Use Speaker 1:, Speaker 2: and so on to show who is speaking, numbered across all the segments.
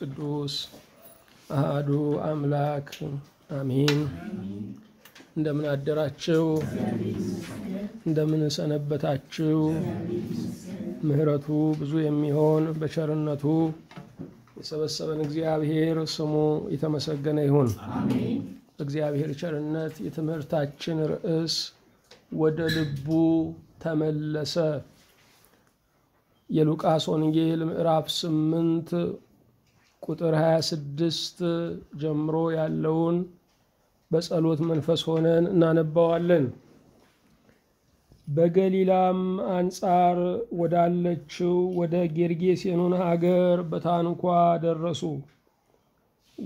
Speaker 1: ቅዱስ አህዱ አምላክ አሚን። እንደምን አደራችሁ? እንደምን ሰነበታችሁ? ምሕረቱ ብዙ የሚሆን በቸርነቱ የሰበሰበን እግዚአብሔር ስሙ የተመሰገነ ይሁን። በእግዚአብሔር ቸርነት የትምህርታችን ርዕስ ወደ ልቡ ተመለሰ የሉቃስ ወንጌል ምዕራፍ ስምንት ቁጥር 26 ጀምሮ ያለውን በጸሎት መንፈስ ሆነን እናነባዋለን። በገሊላም አንጻር ወዳለችው ወደ ጌርጌሴኖን አገር በታንኳ ደረሱ።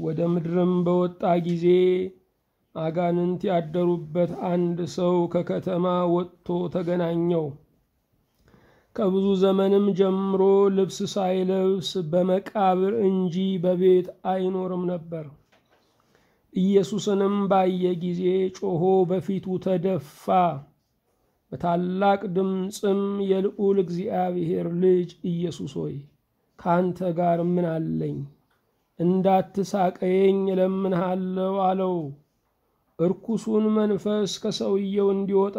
Speaker 1: ወደ ምድርም በወጣ ጊዜ አጋንንት ያደሩበት አንድ ሰው ከከተማ ወጥቶ ተገናኘው። ከብዙ ዘመንም ጀምሮ ልብስ ሳይለብስ በመቃብር እንጂ በቤት አይኖርም ነበር። ኢየሱስንም ባየ ጊዜ ጮሆ በፊቱ ተደፋ። በታላቅ ድምፅም የልዑል እግዚአብሔር ልጅ ኢየሱስ ሆይ ከአንተ ጋር ምን አለኝ? እንዳትሳቀየኝ ለምንሃለው አለው። እርኩሱን መንፈስ ከሰውየው እንዲወጣ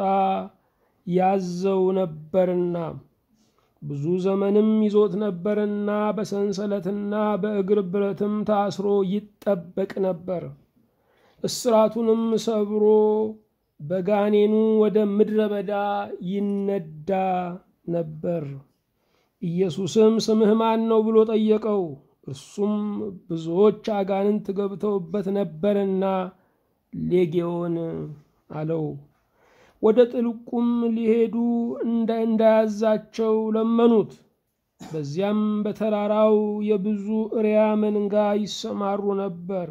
Speaker 1: ያዘው ነበርና ብዙ ዘመንም ይዞት ነበርና በሰንሰለትና በእግር ብረትም ታስሮ ይጠበቅ ነበር። እስራቱንም ሰብሮ በጋኔኑ ወደ ምድረ በዳ ይነዳ ነበር። ኢየሱስም ስምህ ማን ነው ብሎ ጠየቀው። እርሱም ብዙዎች አጋንንት ገብተውበት ነበርና ሌጌዮን አለው። ወደ ጥልቁም ሊሄዱ እንዳያዛቸው ለመኑት። በዚያም በተራራው የብዙ እሪያ መንጋ ይሰማሩ ነበር።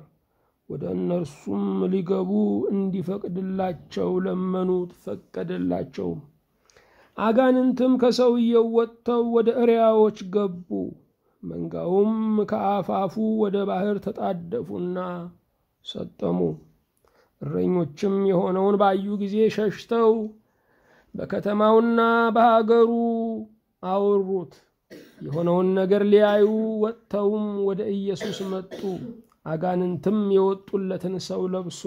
Speaker 1: ወደ እነርሱም ሊገቡ እንዲፈቅድላቸው ለመኑት፣ ፈቀደላቸው። አጋንንትም ከሰውየው ወጥተው ወደ እሪያዎች ገቡ። መንጋውም ከአፋፉ ወደ ባህር ተጣደፉና ሰጠሙ። እረኞችም የሆነውን ባዩ ጊዜ ሸሽተው በከተማውና በሀገሩ አወሩት። የሆነውን ነገር ሊያዩ ወጥተውም ወደ ኢየሱስ መጡ። አጋንንትም የወጡለትን ሰው ለብሶ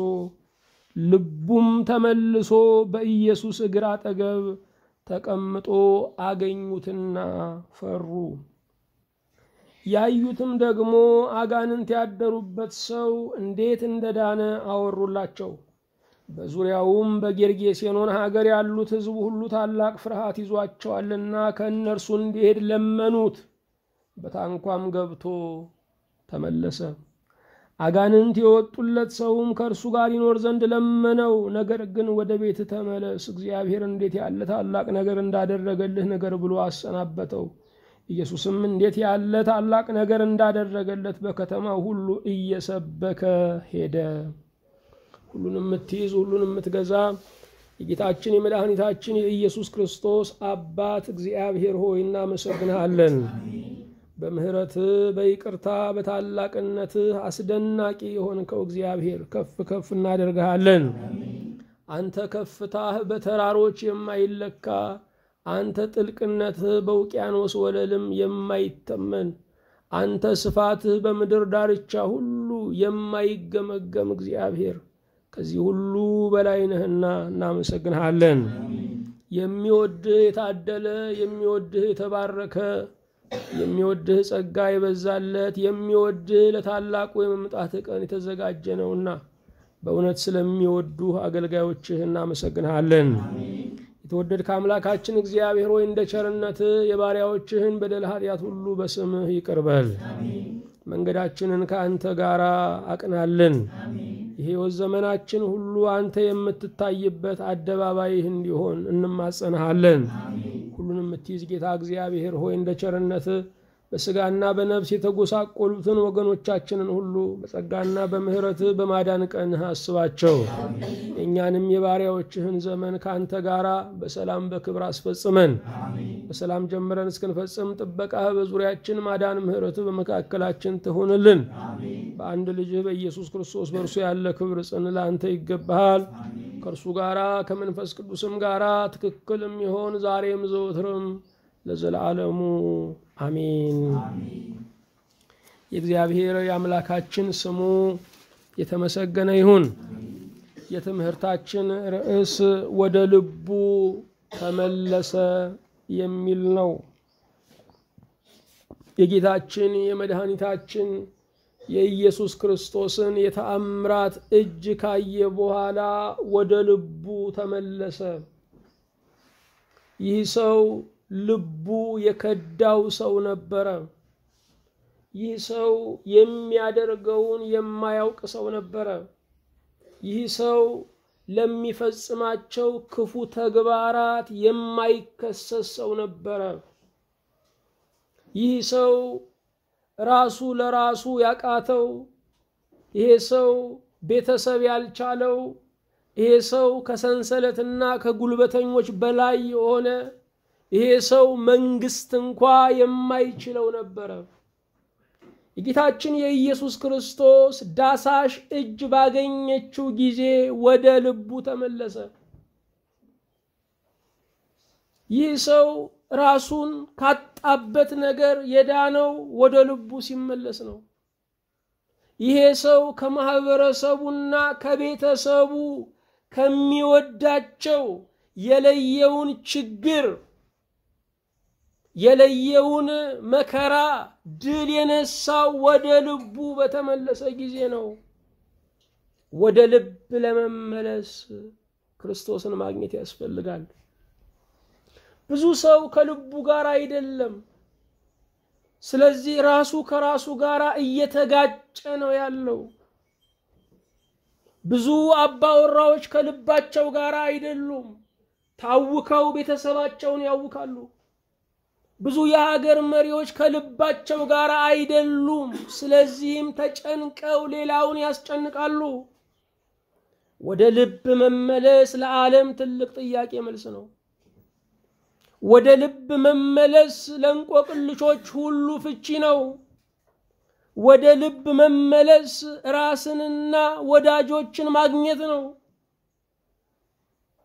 Speaker 1: ልቡም ተመልሶ በኢየሱስ እግር አጠገብ ተቀምጦ አገኙትና ፈሩ። ያዩትም ደግሞ አጋንንት ያደሩበት ሰው እንዴት እንደዳነ አወሩላቸው። በዙሪያውም በጌርጌሴኖን ሀገር ያሉት ህዝቡ ሁሉ ታላቅ ፍርሃት ይዟቸዋልና ከእነርሱ እንዲሄድ ለመኑት። በታንኳም ገብቶ ተመለሰ። አጋንንት የወጡለት ሰውም ከእርሱ ጋር ይኖር ዘንድ ለመነው። ነገር ግን ወደ ቤት ተመለስ፣ እግዚአብሔር እንዴት ያለ ታላቅ ነገር እንዳደረገልህ ነገር ብሎ አሰናበተው። ኢየሱስም እንዴት ያለ ታላቅ ነገር እንዳደረገለት በከተማው ሁሉ እየሰበከ ሄደ። ሁሉን የምትይዝ ሁሉን የምትገዛ የጌታችን የመድኃኒታችን የኢየሱስ ክርስቶስ አባት እግዚአብሔር ሆይ እናመሰግንሃለን። በምህረት በይቅርታ በታላቅነት አስደናቂ የሆንከው እግዚአብሔር ከፍ ከፍ እናደርግሃለን። አንተ ከፍታህ በተራሮች የማይለካ አንተ ጥልቅነትህ በውቅያኖስ ወለልም የማይተመን አንተ ስፋትህ በምድር ዳርቻ ሁሉ የማይገመገም እግዚአብሔር ከዚህ ሁሉ በላይ ነህና እናመሰግንሃለን። የሚወድህ የታደለ የሚወድህ የተባረከ የሚወድህ ጸጋ የበዛለት የሚወድህ ለታላቁ የመምጣት ቀን የተዘጋጀ ነውና በእውነት ስለሚወዱህ አገልጋዮችህ እናመሰግንሃለን። የተወደድክ አምላካችን እግዚአብሔር ሆይ እንደ ቸርነት የባሪያዎችህን በደል ኃጢአት ሁሉ በስምህ ይቅርበል። መንገዳችንን ከአንተ ጋር አቅናልን። የሕይወት ዘመናችን ሁሉ አንተ የምትታይበት አደባባይህ እንዲሆን እንማጸንሃለን። ሁሉን የምትይዝ ጌታ እግዚአብሔር ሆይ እንደ ቸርነት በስጋና በነፍስ የተጎሳቆሉትን ወገኖቻችንን ሁሉ በጸጋና በምሕረት በማዳን ቀንህ አስባቸው። እኛንም የባሪያዎችህን ዘመን ከአንተ ጋራ በሰላም በክብር አስፈጽመን። በሰላም ጀምረን እስክንፈጽም ጥበቃህ በዙሪያችን፣ ማዳን ምሕረትህ በመካከላችን ትሆንልን በአንድ ልጅህ በኢየሱስ ክርስቶስ በእርሱ ያለ ክብር ጽን ለአንተ ይገባሃል። ከእርሱ ጋራ ከመንፈስ ቅዱስም ጋራ ትክክልም ይሆን ዛሬም ዘወትርም ለዘላለሙ አሚን። የእግዚአብሔር የአምላካችን ስሙ የተመሰገነ ይሁን። የትምህርታችን ርዕስ ወደ ልቡ ተመለሰ የሚል ነው። የጌታችን የመድኃኒታችን የኢየሱስ ክርስቶስን የተአምራት እጅ ካየ በኋላ ወደ ልቡ ተመለሰ። ይህ ሰው ልቡ የከዳው ሰው ነበረ። ይህ ሰው የሚያደርገውን የማያውቅ ሰው ነበረ። ይህ ሰው ለሚፈጽማቸው ክፉ ተግባራት የማይከሰስ ሰው ነበረ። ይህ ሰው ራሱ ለራሱ ያቃተው፣ ይሄ ሰው ቤተሰብ ያልቻለው፣ ይሄ ሰው ከሰንሰለትና ከጉልበተኞች በላይ የሆነ ይሄ ሰው መንግስት እንኳ የማይችለው ነበረ። የጌታችን የኢየሱስ ክርስቶስ ዳሳሽ እጅ ባገኘችው ጊዜ ወደ ልቡ ተመለሰ። ይህ ሰው ራሱን ካጣበት ነገር የዳነው ወደ ልቡ ሲመለስ ነው። ይሄ ሰው ከማህበረሰቡና ከቤተሰቡ ከሚወዳቸው የለየውን ችግር የለየውን መከራ ድል የነሳው ወደ ልቡ በተመለሰ ጊዜ ነው። ወደ ልብ ለመመለስ ክርስቶስን ማግኘት ያስፈልጋል። ብዙ ሰው ከልቡ ጋር አይደለም። ስለዚህ ራሱ ከራሱ ጋር እየተጋጨ ነው ያለው። ብዙ አባወራዎች ከልባቸው ጋር አይደሉም። ታውከው ቤተሰባቸውን ያውካሉ። ብዙ የሀገር መሪዎች ከልባቸው ጋር አይደሉም። ስለዚህም ተጨንቀው ሌላውን ያስጨንቃሉ። ወደ ልብ መመለስ ለዓለም ትልቅ ጥያቄ መልስ ነው። ወደ ልብ መመለስ ለእንቆቅልሾች ሁሉ ፍቺ ነው። ወደ ልብ መመለስ ራስንና ወዳጆችን ማግኘት ነው።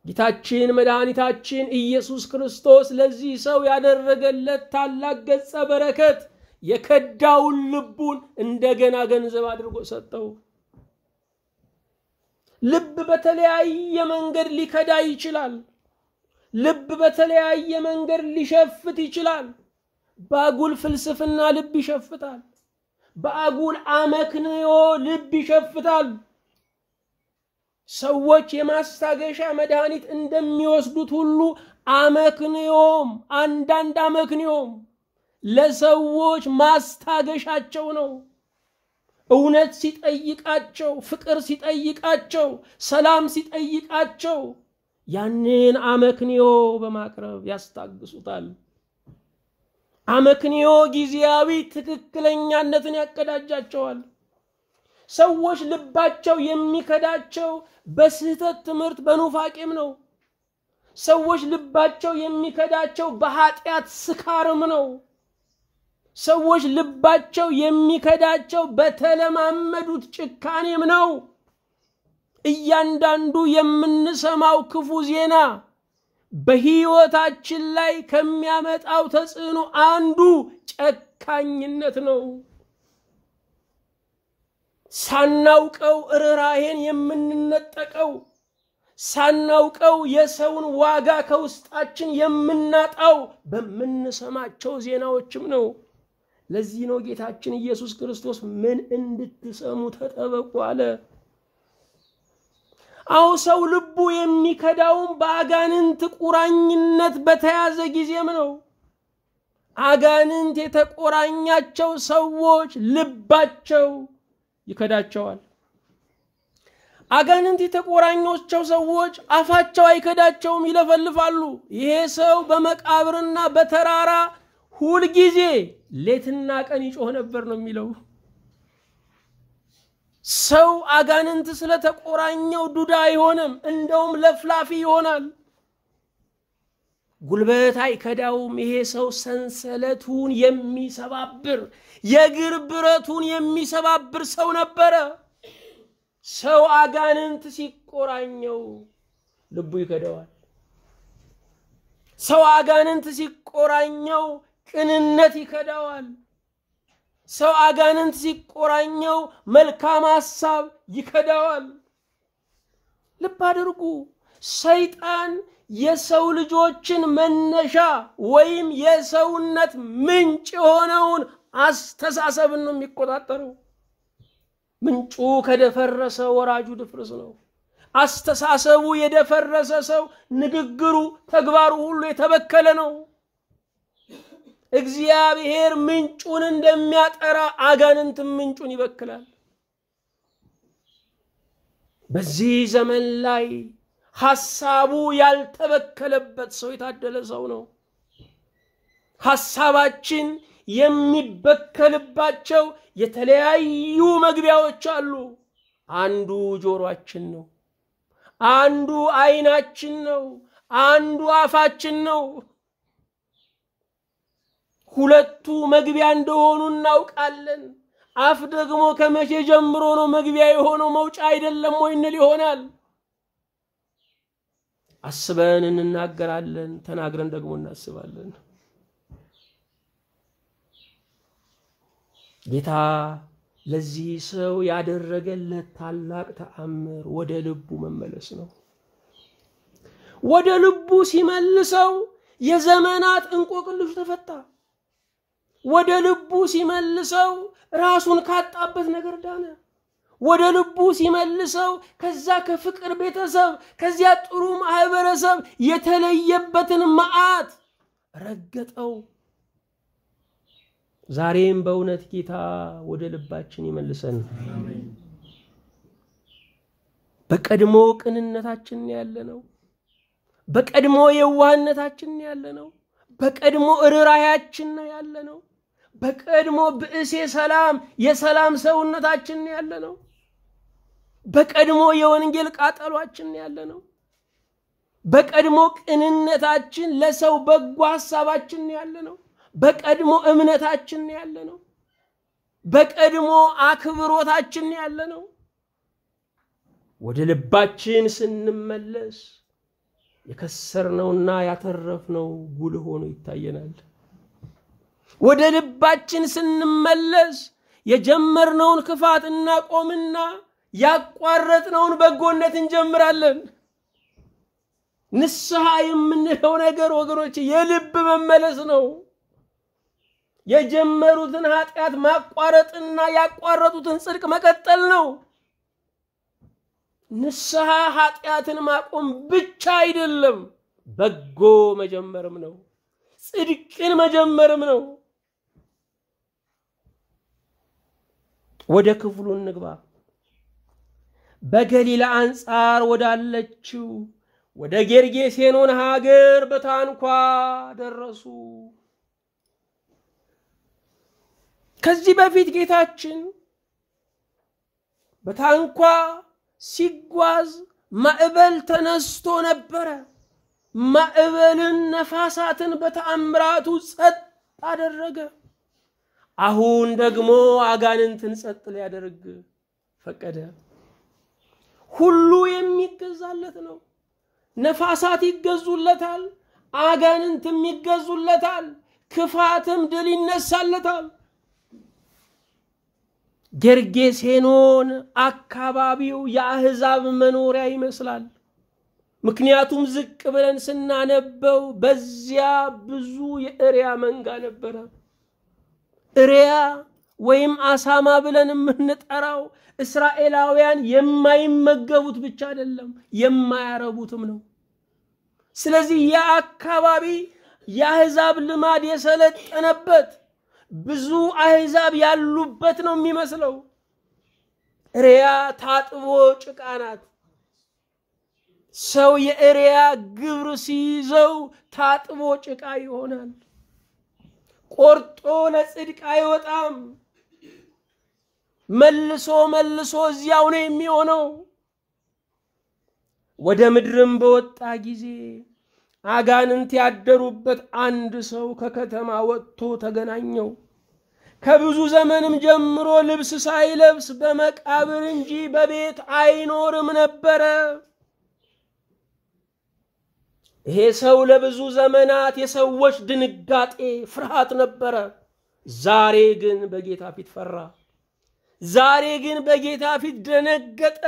Speaker 1: ጌታችን መድኃኒታችን ኢየሱስ ክርስቶስ ለዚህ ሰው ያደረገለት ታላቅ ገጸ በረከት የከዳውን ልቡን እንደገና ገንዘብ አድርጎ ሰጠው። ልብ በተለያየ መንገድ ሊከዳ ይችላል። ልብ በተለያየ መንገድ ሊሸፍት ይችላል። በአጉል ፍልስፍና ልብ ይሸፍታል። በአጉል አመክንዮ ልብ ይሸፍታል። ሰዎች የማስታገሻ መድኃኒት እንደሚወስዱት ሁሉ አመክንዮም አንዳንድ አመክንዮም ለሰዎች ማስታገሻቸው ነው። እውነት ሲጠይቃቸው፣ ፍቅር ሲጠይቃቸው፣ ሰላም ሲጠይቃቸው ያንን አመክንዮ በማቅረብ ያስታግሱታል። አመክንዮ ጊዜያዊ ትክክለኛነትን ያቀዳጃቸዋል። ሰዎች ልባቸው የሚከዳቸው በስህተት ትምህርት በኑፋቄም ነው። ሰዎች ልባቸው የሚከዳቸው በኃጢአት ስካርም ነው። ሰዎች ልባቸው የሚከዳቸው በተለማመዱት ጭካኔም ነው። እያንዳንዱ የምንሰማው ክፉ ዜና በሕይወታችን ላይ ከሚያመጣው ተጽዕኖ አንዱ ጨካኝነት ነው። ሳናውቀው ርኅራኄን የምንነጠቀው፣ ሳናውቀው የሰውን ዋጋ ከውስጣችን የምናጣው በምንሰማቸው ዜናዎችም ነው። ለዚህ ነው ጌታችን ኢየሱስ ክርስቶስ ምን እንድትሰሙ ተጠበቁ አለ። አዎ ሰው ልቡ የሚከዳውም በአጋንንት ቁራኝነት በተያዘ ጊዜም ነው። አጋንንት የተቆራኛቸው ሰዎች ልባቸው ይከዳቸዋል። አጋንንት የተቆራኞቸው ሰዎች አፋቸው አይከዳቸውም፣ ይለፈልፋሉ። ይሄ ሰው በመቃብርና በተራራ ሁልጊዜ ሌትና ቀን ይጮህ ነበር ነው የሚለው። ሰው አጋንንት ስለተቆራኘው ዱዳ አይሆንም፣ እንደውም ለፍላፊ ይሆናል። ጉልበት አይከዳውም። ይሄ ሰው ሰንሰለቱን የሚሰባብር የግር ብረቱን የሚሰባብር ሰው ነበረ። ሰው አጋንንት ሲቆራኘው ልቡ ይከደዋል። ሰው አጋንንት ሲቆራኘው ቅንነት ይከዳዋል። ሰው አጋንንት ሲቆራኘው መልካም ሐሳብ ይከዳዋል። ልብ አድርጉ፣ ሰይጣን የሰው ልጆችን መነሻ ወይም የሰውነት ምንጭ የሆነውን አስተሳሰብን ነው የሚቆጣጠረው። ምንጩ ከደፈረሰ ወራጁ ድፍርስ ነው። አስተሳሰቡ የደፈረሰ ሰው ንግግሩ፣ ተግባሩ ሁሉ የተበከለ ነው። እግዚአብሔር ምንጩን እንደሚያጠራ አጋንንትም ምንጩን ይበክላል። በዚህ ዘመን ላይ ሐሳቡ ያልተበከለበት ሰው የታደለ ሰው ነው። ሐሳባችን የሚበከልባቸው የተለያዩ መግቢያዎች አሉ። አንዱ ጆሮአችን ነው። አንዱ አይናችን ነው። አንዱ አፋችን ነው። ሁለቱ መግቢያ እንደሆኑ እናውቃለን። አፍ ደግሞ ከመቼ ጀምሮ ነው መግቢያ የሆነው? መውጫ አይደለም ወይ እንል ይሆናል። አስበን እንናገራለን፣ ተናግረን ደግሞ እናስባለን። ጌታ ለዚህ ሰው ያደረገለት ታላቅ ተአምር ወደ ልቡ መመለስ ነው። ወደ ልቡ ሲመልሰው የዘመናት እንቆቅልሽ ተፈታ። ወደ ልቡ ሲመልሰው ራሱን ካጣበት ነገር ዳነ። ወደ ልቡ ሲመልሰው ከዛ ከፍቅር ቤተሰብ ከዚያ ጥሩ ማህበረሰብ የተለየበትን መዓት ረገጠው። ዛሬም በእውነት ጌታ ወደ ልባችን ይመልሰን። በቀድሞ ቅንነታችን ያለ ነው። በቀድሞ የዋህነታችን ያለ ነው። በቀድሞ እርራያችን ያለ ነው። በቀድሞ ብእሴ ሰላም የሰላም ሰውነታችን ያለ ነው። በቀድሞ የወንጌል ቃጠሏችን ያለ ነው። በቀድሞ ቅንነታችን ለሰው በጎ ሀሳባችን ያለ ነው። በቀድሞ እምነታችን ያለ ነው። በቀድሞ አክብሮታችን ያለ ነው። ወደ ልባችን ስንመለስ የከሰርነውና ያተረፍነው ጉልህ ሆኖ ይታየናል። ወደ ልባችን ስንመለስ የጀመርነውን ክፋት እናቆምና ያቋረጥነውን በጎነት እንጀምራለን። ንስሐ የምንለው ነገር ወገኖች የልብ መመለስ ነው። የጀመሩትን ኃጢአት ማቋረጥና ያቋረጡትን ጽድቅ መቀጠል ነው። ንስሐ ኃጢአትን ማቆም ብቻ አይደለም፣ በጎ መጀመርም ነው። ጽድቅን መጀመርም ነው። ወደ ክፍሉ እንግባ። በገሊላ አንጻር ወዳለችው ወደ ጌርጌሴኖን ሀገር በታንኳ ደረሱ። ከዚህ በፊት ጌታችን በታንኳ ሲጓዝ ማዕበል ተነስቶ ነበረ። ማዕበልን፣ ነፋሳትን በተአምራቱ ጸጥ አደረገ። አሁን ደግሞ አጋንንትን ጸጥ ሊያደርግ ፈቀደ። ሁሉ የሚገዛለት ነው። ነፋሳት ይገዙለታል፣ አጋንንትም ይገዙለታል፣ ክፋትም ድል ይነሳለታል። ጌርጌሴኖን አካባቢው የአሕዛብ መኖሪያ ይመስላል። ምክንያቱም ዝቅ ብለን ስናነበው በዚያ ብዙ የእሪያ መንጋ ነበረ። እሪያ ወይም አሳማ ብለን የምንጠራው እስራኤላውያን የማይመገቡት ብቻ አይደለም፣ የማያረቡትም ነው። ስለዚህ ያ አካባቢ የአሕዛብ ልማድ የሰለጠነበት ብዙ አህዛብ ያሉበት ነው የሚመስለው። ሪያ ታጥቦ ጭቃ ናት። ሰው የእሪያ ግብር ሲይዘው ታጥቦ ጭቃ ይሆናል። ቆርጦ ለጽድቅ አይወጣም። መልሶ መልሶ እዚያው ነው የሚሆነው። ወደ ምድርም በወጣ ጊዜ አጋንንት ያደሩበት አንድ ሰው ከከተማ ወጥቶ ተገናኘው። ከብዙ ዘመንም ጀምሮ ልብስ ሳይለብስ በመቃብር እንጂ በቤት አይኖርም ነበረ። ይሄ ሰው ለብዙ ዘመናት የሰዎች ድንጋጤ፣ ፍርሃት ነበረ። ዛሬ ግን በጌታ ፊት ፈራ። ዛሬ ግን በጌታ ፊት ደነገጠ።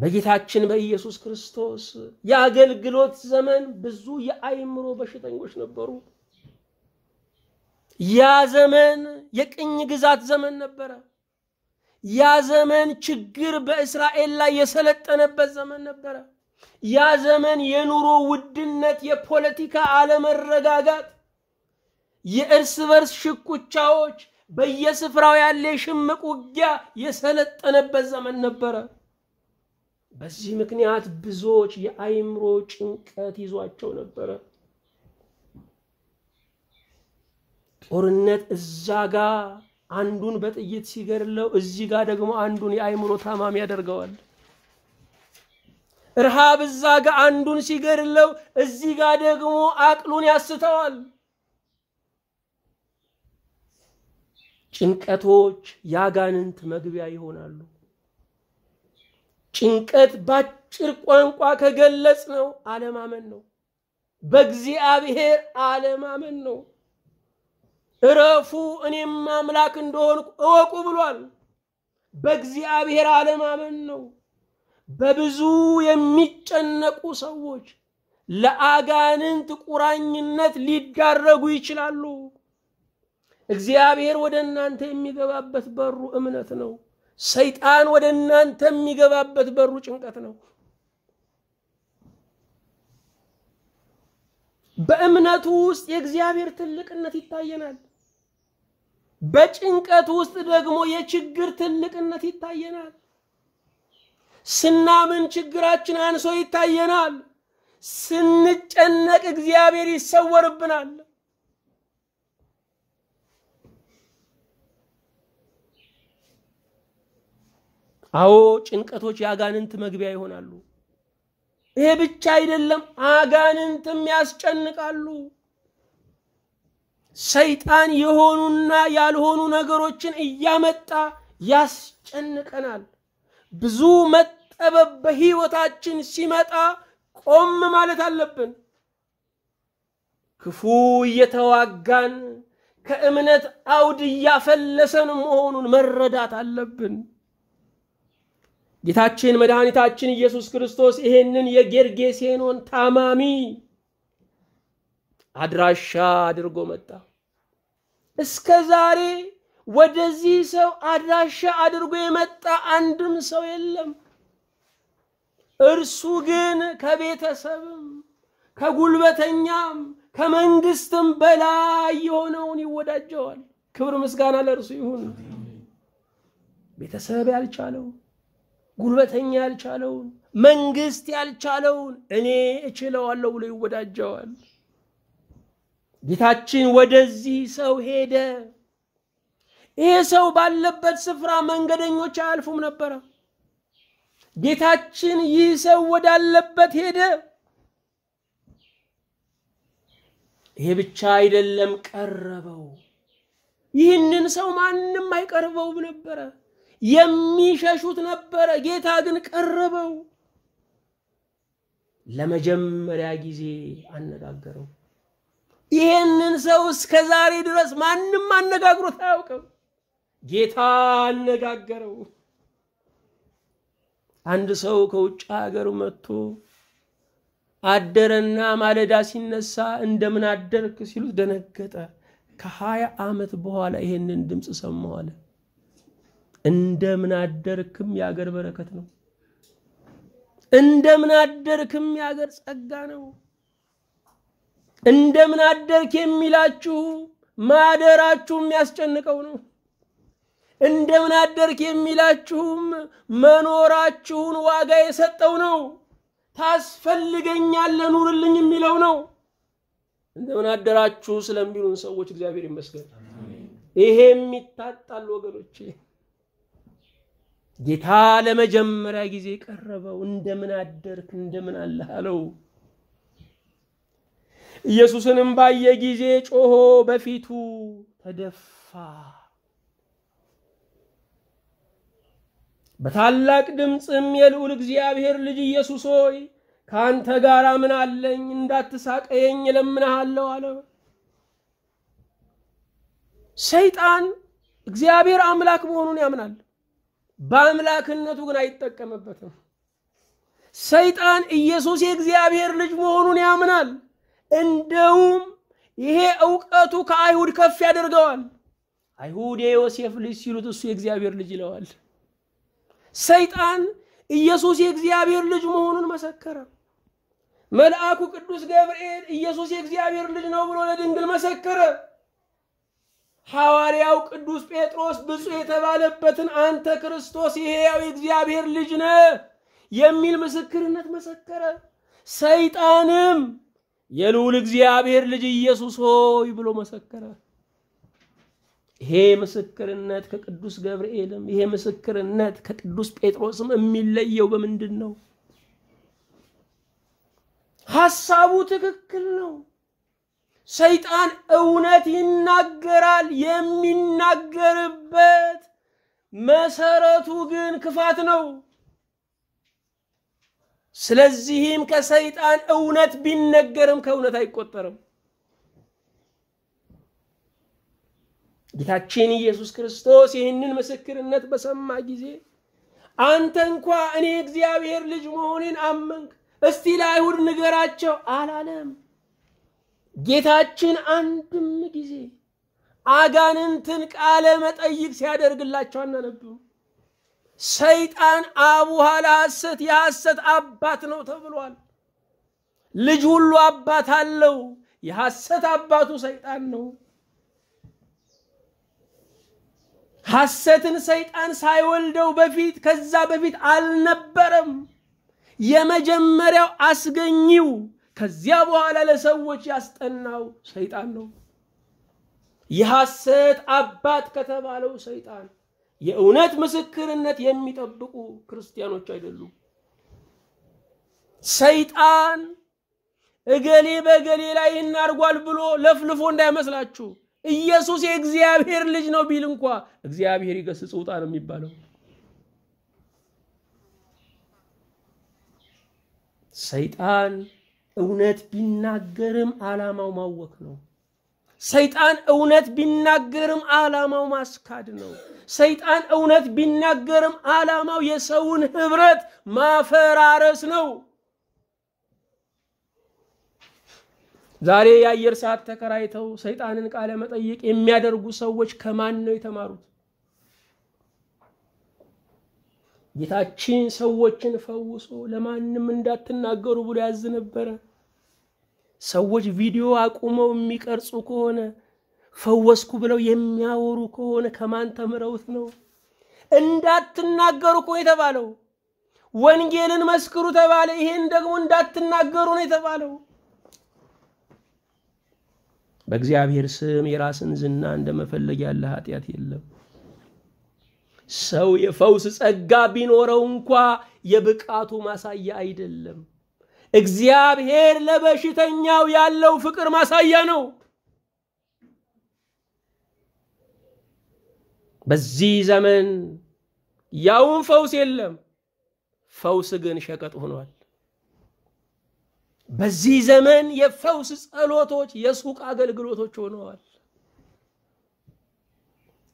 Speaker 1: በጌታችን በኢየሱስ ክርስቶስ የአገልግሎት ዘመን ብዙ የአይምሮ በሽተኞች ነበሩ። ያ ዘመን የቅኝ ግዛት ዘመን ነበረ። ያ ዘመን ችግር በእስራኤል ላይ የሰለጠነበት ዘመን ነበረ። ያ ዘመን የኑሮ ውድነት፣ የፖለቲካ አለመረጋጋት፣ የእርስ በርስ ሽኩቻዎች፣ በየስፍራው ያለ የሽምቅ ውጊያ የሰለጠነበት ዘመን ነበረ። በዚህ ምክንያት ብዙዎች የአይምሮ ጭንቀት ይዟቸው ነበረ። ጦርነት እዛ ጋ አንዱን በጥይት ሲገድለው እዚህ ጋር ደግሞ አንዱን የአይምሮ ታማሚ ያደርገዋል። እርሃብ እዛ ጋ አንዱን ሲገድለው እዚህ ጋር ደግሞ አቅሉን ያስተዋል። ጭንቀቶች ያጋንንት መግቢያ ይሆናሉ። ጭንቀት ባጭር ቋንቋ ከገለጽ ነው አለማመን ነው። በእግዚአብሔር አለማመን ነው። እረፉ እኔም አምላክ እንደሆንኩ እወቁ ብሏል። በእግዚአብሔር አለማመን ነው። በብዙ የሚጨነቁ ሰዎች ለአጋንንት ቁራኝነት ሊዳረጉ ይችላሉ። እግዚአብሔር ወደ እናንተ የሚገባበት በሩ እምነት ነው። ሰይጣን ወደ እናንተ የሚገባበት በሩ ጭንቀት ነው። በእምነቱ ውስጥ የእግዚአብሔር ትልቅነት ይታየናል። በጭንቀት ውስጥ ደግሞ የችግር ትልቅነት ይታየናል። ስናምን ችግራችን አንሶ ይታየናል። ስንጨነቅ እግዚአብሔር ይሰወርብናል። አዎ ጭንቀቶች የአጋንንት መግቢያ ይሆናሉ። ይሄ ብቻ አይደለም፣ አጋንንትም ያስጨንቃሉ። ሰይጣን የሆኑና ያልሆኑ ነገሮችን እያመጣ ያስጨንቀናል። ብዙ መጠበብ በህይወታችን ሲመጣ ቆም ማለት አለብን። ክፉ እየተዋጋን ከእምነት አውድ እያፈለሰን መሆኑን መረዳት አለብን። ጌታችን መድኃኒታችን ኢየሱስ ክርስቶስ ይሄንን የጌርጌሴኖን ታማሚ አድራሻ አድርጎ መጣ። እስከ ዛሬ ወደዚህ ሰው አድራሻ አድርጎ የመጣ አንድም ሰው የለም። እርሱ ግን ከቤተሰብም ከጉልበተኛም ከመንግስትም በላይ የሆነውን ይወዳጀዋል። ክብር ምስጋና ለእርሱ ይሁን። ቤተሰብ ያልቻለው ጉልበተኛ ያልቻለውን መንግስት ያልቻለውን እኔ እችለዋለሁ ብሎ ይወዳጀዋል። ጌታችን ወደዚህ ሰው ሄደ። ይሄ ሰው ባለበት ስፍራ መንገደኞች አያልፉም ነበረ። ጌታችን ይህ ሰው ወዳለበት ሄደ። ይሄ ብቻ አይደለም፣ ቀረበው። ይህንን ሰው ማንም አይቀርበውም ነበረ። የሚሸሹት ነበረ። ጌታ ግን ቀረበው፣ ለመጀመሪያ ጊዜ አነጋገረው። ይሄንን ሰው እስከ ዛሬ ድረስ ማንም አነጋግሮት አያውቅም። ጌታ አነጋገረው። አንድ ሰው ከውጭ ሀገር መጥቶ አደረና ማለዳ ሲነሳ እንደምን አደርክ ሲሉት ደነገጠ። ከሀያ ዓመት በኋላ ይሄንን ድምፅ ሰማዋለ። እንደምን አደርክም የአገር በረከት ነው። እንደምን አደርክም የአገር ጸጋ ነው። እንደምን አደርክ የሚላችሁ ማደራችሁ የሚያስጨንቀው ነው። እንደምን አደርክ የሚላችሁም መኖራችሁን ዋጋ የሰጠው ነው። ታስፈልገኛለህ፣ ኑርልኝ የሚለው ነው። እንደምን አደራችሁ ስለሚሉን ሰዎች እግዚአብሔር ይመስገን። ይሄም ይታጣል ወገኖቼ። ጌታ ለመጀመሪያ ጊዜ ቀረበው። እንደምን አደርክ፣ እንደምን አለህ አለው። ኢየሱስንም ባየ ጊዜ ጮሆ በፊቱ ተደፋ። በታላቅ ድምፅም የልዑል እግዚአብሔር ልጅ ኢየሱስ ሆይ ከአንተ ጋር ምን አለኝ? እንዳትሳቀየኝ እለምንሃለሁ አለ። ሰይጣን እግዚአብሔር አምላክ መሆኑን ያምናል። በአምላክነቱ ግን አይጠቀምበትም። ሰይጣን ኢየሱስ የእግዚአብሔር ልጅ መሆኑን ያምናል። እንደውም ይሄ እውቀቱ ከአይሁድ ከፍ ያደርገዋል። አይሁድ የዮሴፍ ልጅ ሲሉት እሱ የእግዚአብሔር ልጅ ይለዋል። ሰይጣን ኢየሱስ የእግዚአብሔር ልጅ መሆኑን መሰከረ። መልአኩ ቅዱስ ገብርኤል ኢየሱስ የእግዚአብሔር ልጅ ነው ብሎ ለድንግል መሰከረ። ሐዋርያው ቅዱስ ጴጥሮስ ብፁዕ የተባለበትን አንተ ክርስቶስ የሕያው እግዚአብሔር ልጅ ነህ የሚል ምስክርነት መሰከረ። ሰይጣንም የልዑል እግዚአብሔር ልጅ ኢየሱስ ሆይ ብሎ መሰከረ። ይሄ ምስክርነት ከቅዱስ ገብርኤልም ይሄ ምስክርነት ከቅዱስ ጴጥሮስም የሚለየው በምንድን ነው? ሐሳቡ ትክክል ነው። ሰይጣን እውነት ይናገራል። የሚናገርበት መሰረቱ ግን ክፋት ነው። ስለዚህም ከሰይጣን እውነት ቢነገርም ከእውነት አይቆጠርም። ጌታችን ኢየሱስ ክርስቶስ ይህንን ምስክርነት በሰማ ጊዜ አንተ እንኳ እኔ እግዚአብሔር ልጅ መሆኔን አመንክ፣ እስቲ ለአይሁድ ንገራቸው አላለም። ጌታችን አንድም ጊዜ አጋንንትን ቃለ መጠይቅ ሲያደርግላቸው አናነብም። ሰይጣን አቡሃ ለሐሰት የሐሰት አባት ነው ተብሏል። ልጅ ሁሉ አባት አለው። የሐሰት አባቱ ሰይጣን ነው። ሐሰትን ሰይጣን ሳይወልደው በፊት ከዛ በፊት አልነበረም። የመጀመሪያው አስገኚው ከዚያ በኋላ ለሰዎች ያስጠናው ሰይጣን ነው። የሐሰት አባት ከተባለው ሰይጣን የእውነት ምስክርነት የሚጠብቁ ክርስቲያኖች አይደሉም። ሰይጣን እገሌ በገሌ ላይ ይህን አድርጓል ብሎ ለፍልፎ እንዳይመስላችሁ። ኢየሱስ የእግዚአብሔር ልጅ ነው ቢል እንኳ እግዚአብሔር ይገስጽውጣ ነው የሚባለው። ሰይጣን እውነት ቢናገርም ዓላማው ማወክ ነው። ሰይጣን እውነት ቢናገርም ዓላማው ማስካድ ነው። ሰይጣን እውነት ቢናገርም ዓላማው የሰውን ህብረት ማፈራረስ ነው። ዛሬ የአየር ሰዓት ተከራይተው ሰይጣንን ቃለ መጠይቅ የሚያደርጉ ሰዎች ከማን ነው የተማሩት? ጌታችን ሰዎችን ፈውሶ ለማንም እንዳትናገሩ ብሎ ያዝ ነበረ። ሰዎች ቪዲዮ አቁመው የሚቀርጹ ከሆነ ፈወስኩ ብለው የሚያወሩ ከሆነ ከማን ተምረውት ነው? እንዳትናገሩ እኮ የተባለው ወንጌልን መስክሩ ተባለ። ይሄን ደግሞ እንዳትናገሩ ነው የተባለው። በእግዚአብሔር ስም የራስን ዝና እንደመፈለግ ያለ ኃጢአት የለም። ሰው የፈውስ ጸጋ ቢኖረው እንኳ የብቃቱ ማሳያ አይደለም። እግዚአብሔር ለበሽተኛው ያለው ፍቅር ማሳያ ነው። በዚህ ዘመን ያውን ፈውስ የለም፣ ፈውስ ግን ሸቀጥ ሆኗል። በዚህ ዘመን የፈውስ ጸሎቶች የሱቅ አገልግሎቶች ሆነዋል።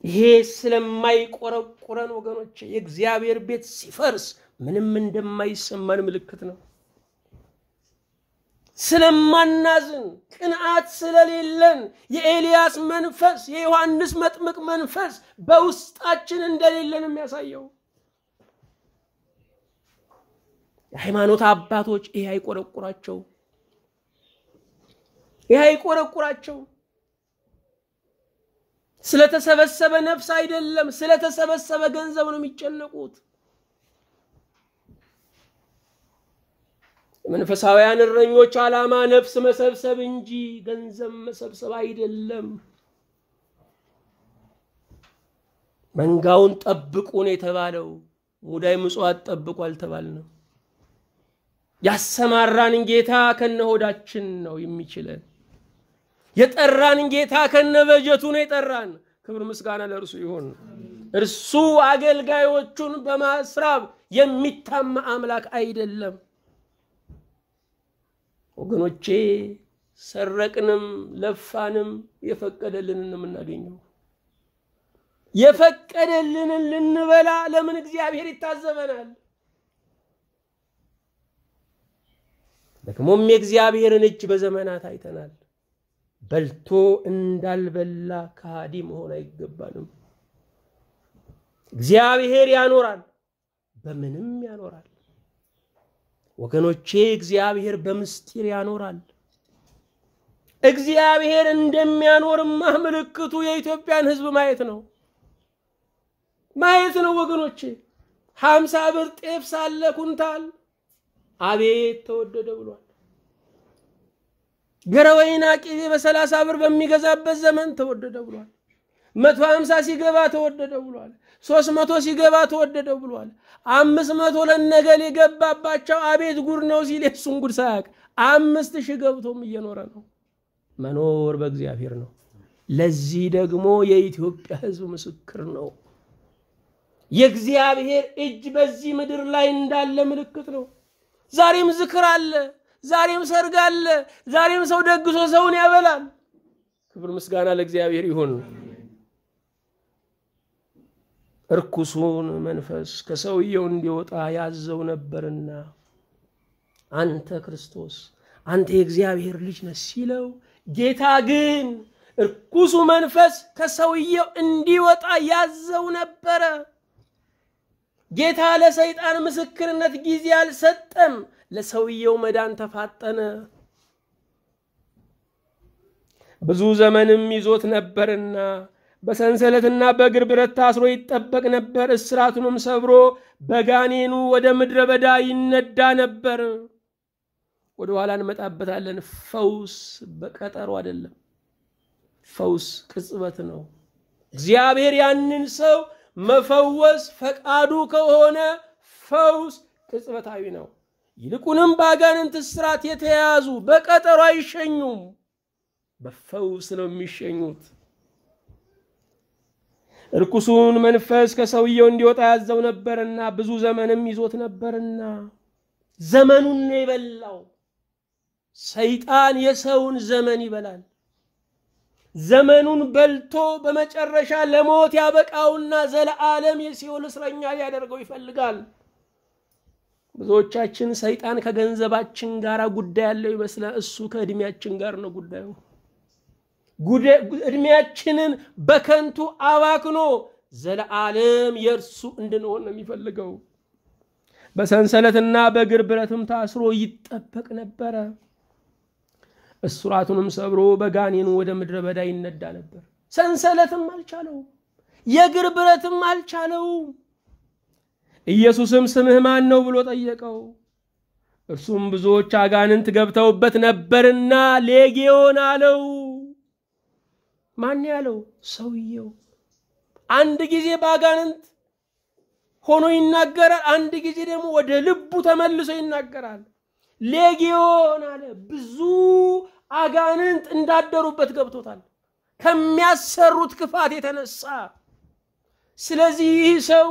Speaker 1: ይሄ ስለማይቆረቁረን ወገኖች የእግዚአብሔር ቤት ሲፈርስ ምንም እንደማይሰማን ምልክት ነው። ስለማናዝን ቅንዓት ስለሌለን የኤልያስ መንፈስ የዮሐንስ መጥምቅ መንፈስ በውስጣችን እንደሌለን የሚያሳየው የሃይማኖት አባቶች ይሄ አይቆረቁራቸው ይሄ አይቆረቁራቸው። ስለተሰበሰበ ነፍስ አይደለም፣ ስለተሰበሰበ ገንዘብ ነው የሚጨነቁት። መንፈሳውያን እረኞች ዓላማ ነፍስ መሰብሰብ እንጂ ገንዘብ መሰብሰብ አይደለም። መንጋውን ጠብቁ ነው የተባለው። ሙዳይ ምጽዋት ጠብቁ አልተባልንም። ያሰማራን ጌታ ከነሆዳችን ነው የሚችለን። የጠራን ጌታ ከነበጀቱ ነው የጠራን። ክብር ምስጋና ለእርሱ ይሁን። እርሱ አገልጋዮቹን በማስራብ የሚታማ አምላክ አይደለም። ወገኖቼ ሰረቅንም ለፋንም የፈቀደልንን የምናገኘው የፈቀደልንን ልንበላ ለምን እግዚአብሔር ይታዘበናል? ደግሞም የእግዚአብሔርን እጅ በዘመናት አይተናል። በልቶ እንዳልበላ ከሃዲ መሆን አይገባንም። እግዚአብሔር ያኖራል፣ በምንም ያኖራል። ወገኖቼ እግዚአብሔር በምስጢር ያኖራል። እግዚአብሔር እንደሚያኖርማ ምልክቱ የኢትዮጵያን ሕዝብ ማየት ነው ማየት ነው ወገኖቼ። ሀምሳ ብር ጤፍ ሳለ ኩንታል አቤት ተወደደ ብሏል። ገረወይና ቅቤ በሰላሳ ብር በሚገዛበት ዘመን ተወደደ ብሏል። መቶ ሀምሳ ሲገባ ተወደደ ብሏል። ሶስት መቶ ሲገባ ተወደደ ብሏል። አምስት መቶ ለነገል የገባባቸው አቤት ጉድ ነው ሲል የሱን ጉድ ሳያቅ አምስት ሺህ ገብቶም እየኖረ ነው። መኖር በእግዚአብሔር ነው። ለዚህ ደግሞ የኢትዮጵያ ሕዝብ ምስክር ነው። የእግዚአብሔር እጅ በዚህ ምድር ላይ እንዳለ ምልክት ነው። ዛሬም ዝክር አለ። ዛሬም ሰርግ አለ። ዛሬም ሰው ደግሶ ሰውን ያበላል። ክብር ምስጋና ለእግዚአብሔር ይሁን። እርኩሱን መንፈስ ከሰውየው እንዲወጣ ያዘው ነበርና አንተ ክርስቶስ አንተ የእግዚአብሔር ልጅ ነህ ሲለው ጌታ ግን እርኩሱ መንፈስ ከሰውየው እንዲወጣ ያዘው ነበረ። ጌታ ለሰይጣን ምስክርነት ጊዜ አልሰጠም። ለሰውየው መዳን ተፋጠነ። ብዙ ዘመንም ይዞት ነበርና በሰንሰለትና በእግር ብረት ታስሮ ይጠበቅ ነበር። እስራቱንም ሰብሮ በጋኔኑ ወደ ምድረ በዳ ይነዳ ነበር። ወደ ኋላ እንመጣበታለን። ፈውስ በቀጠሮ አይደለም፣ ፈውስ ቅጽበት ነው። እግዚአብሔር ያንን ሰው መፈወስ ፈቃዱ ከሆነ ፈውስ ቅጽበታዊ ነው። ይልቁንም በአጋንንት እስራት የተያዙ በቀጠሮ አይሸኙም፣ በፈውስ ነው የሚሸኙት። እርኩሱን መንፈስ ከሰውየው እንዲወጣ ያዘው ነበርና ብዙ ዘመንም ይዞት ነበርና ዘመኑን ነው የበላው። ሰይጣን የሰውን ዘመን ይበላል። ዘመኑን በልቶ በመጨረሻ ለሞት ያበቃውና ዘለዓለም የሲኦል እስረኛ ሊያደርገው ይፈልጋል። ብዙዎቻችን ሰይጣን ከገንዘባችን ጋር ጉዳይ ያለው ይመስላል። እሱ ከእድሜያችን ጋር ነው ጉዳዩ። እድሜያችንን በከንቱ አባክኖ ዘለዓለም የእርሱ እንድንሆን ነው የሚፈልገው። በሰንሰለትና በእግር ብረትም ታስሮ ይጠበቅ ነበረ። እስራቱንም ሰብሮ በጋኔኑ ወደ ምድረ በዳ ይነዳ ነበር። ሰንሰለትም አልቻለውም፣ የእግር ብረትም አልቻለውም። ኢየሱስም ስምህ ማን ነው ብሎ ጠየቀው። እርሱም ብዙዎች አጋንንት ገብተውበት ነበርና ሌጌዮን አለው። ማን ያለው? ሰውየው። አንድ ጊዜ በአጋንንት ሆኖ ይናገራል፣ አንድ ጊዜ ደግሞ ወደ ልቡ ተመልሶ ይናገራል። ሌጌዮን አለ። ብዙ አጋንንት እንዳደሩበት ገብቶታል ከሚያሰሩት ክፋት የተነሳ። ስለዚህ ይህ ሰው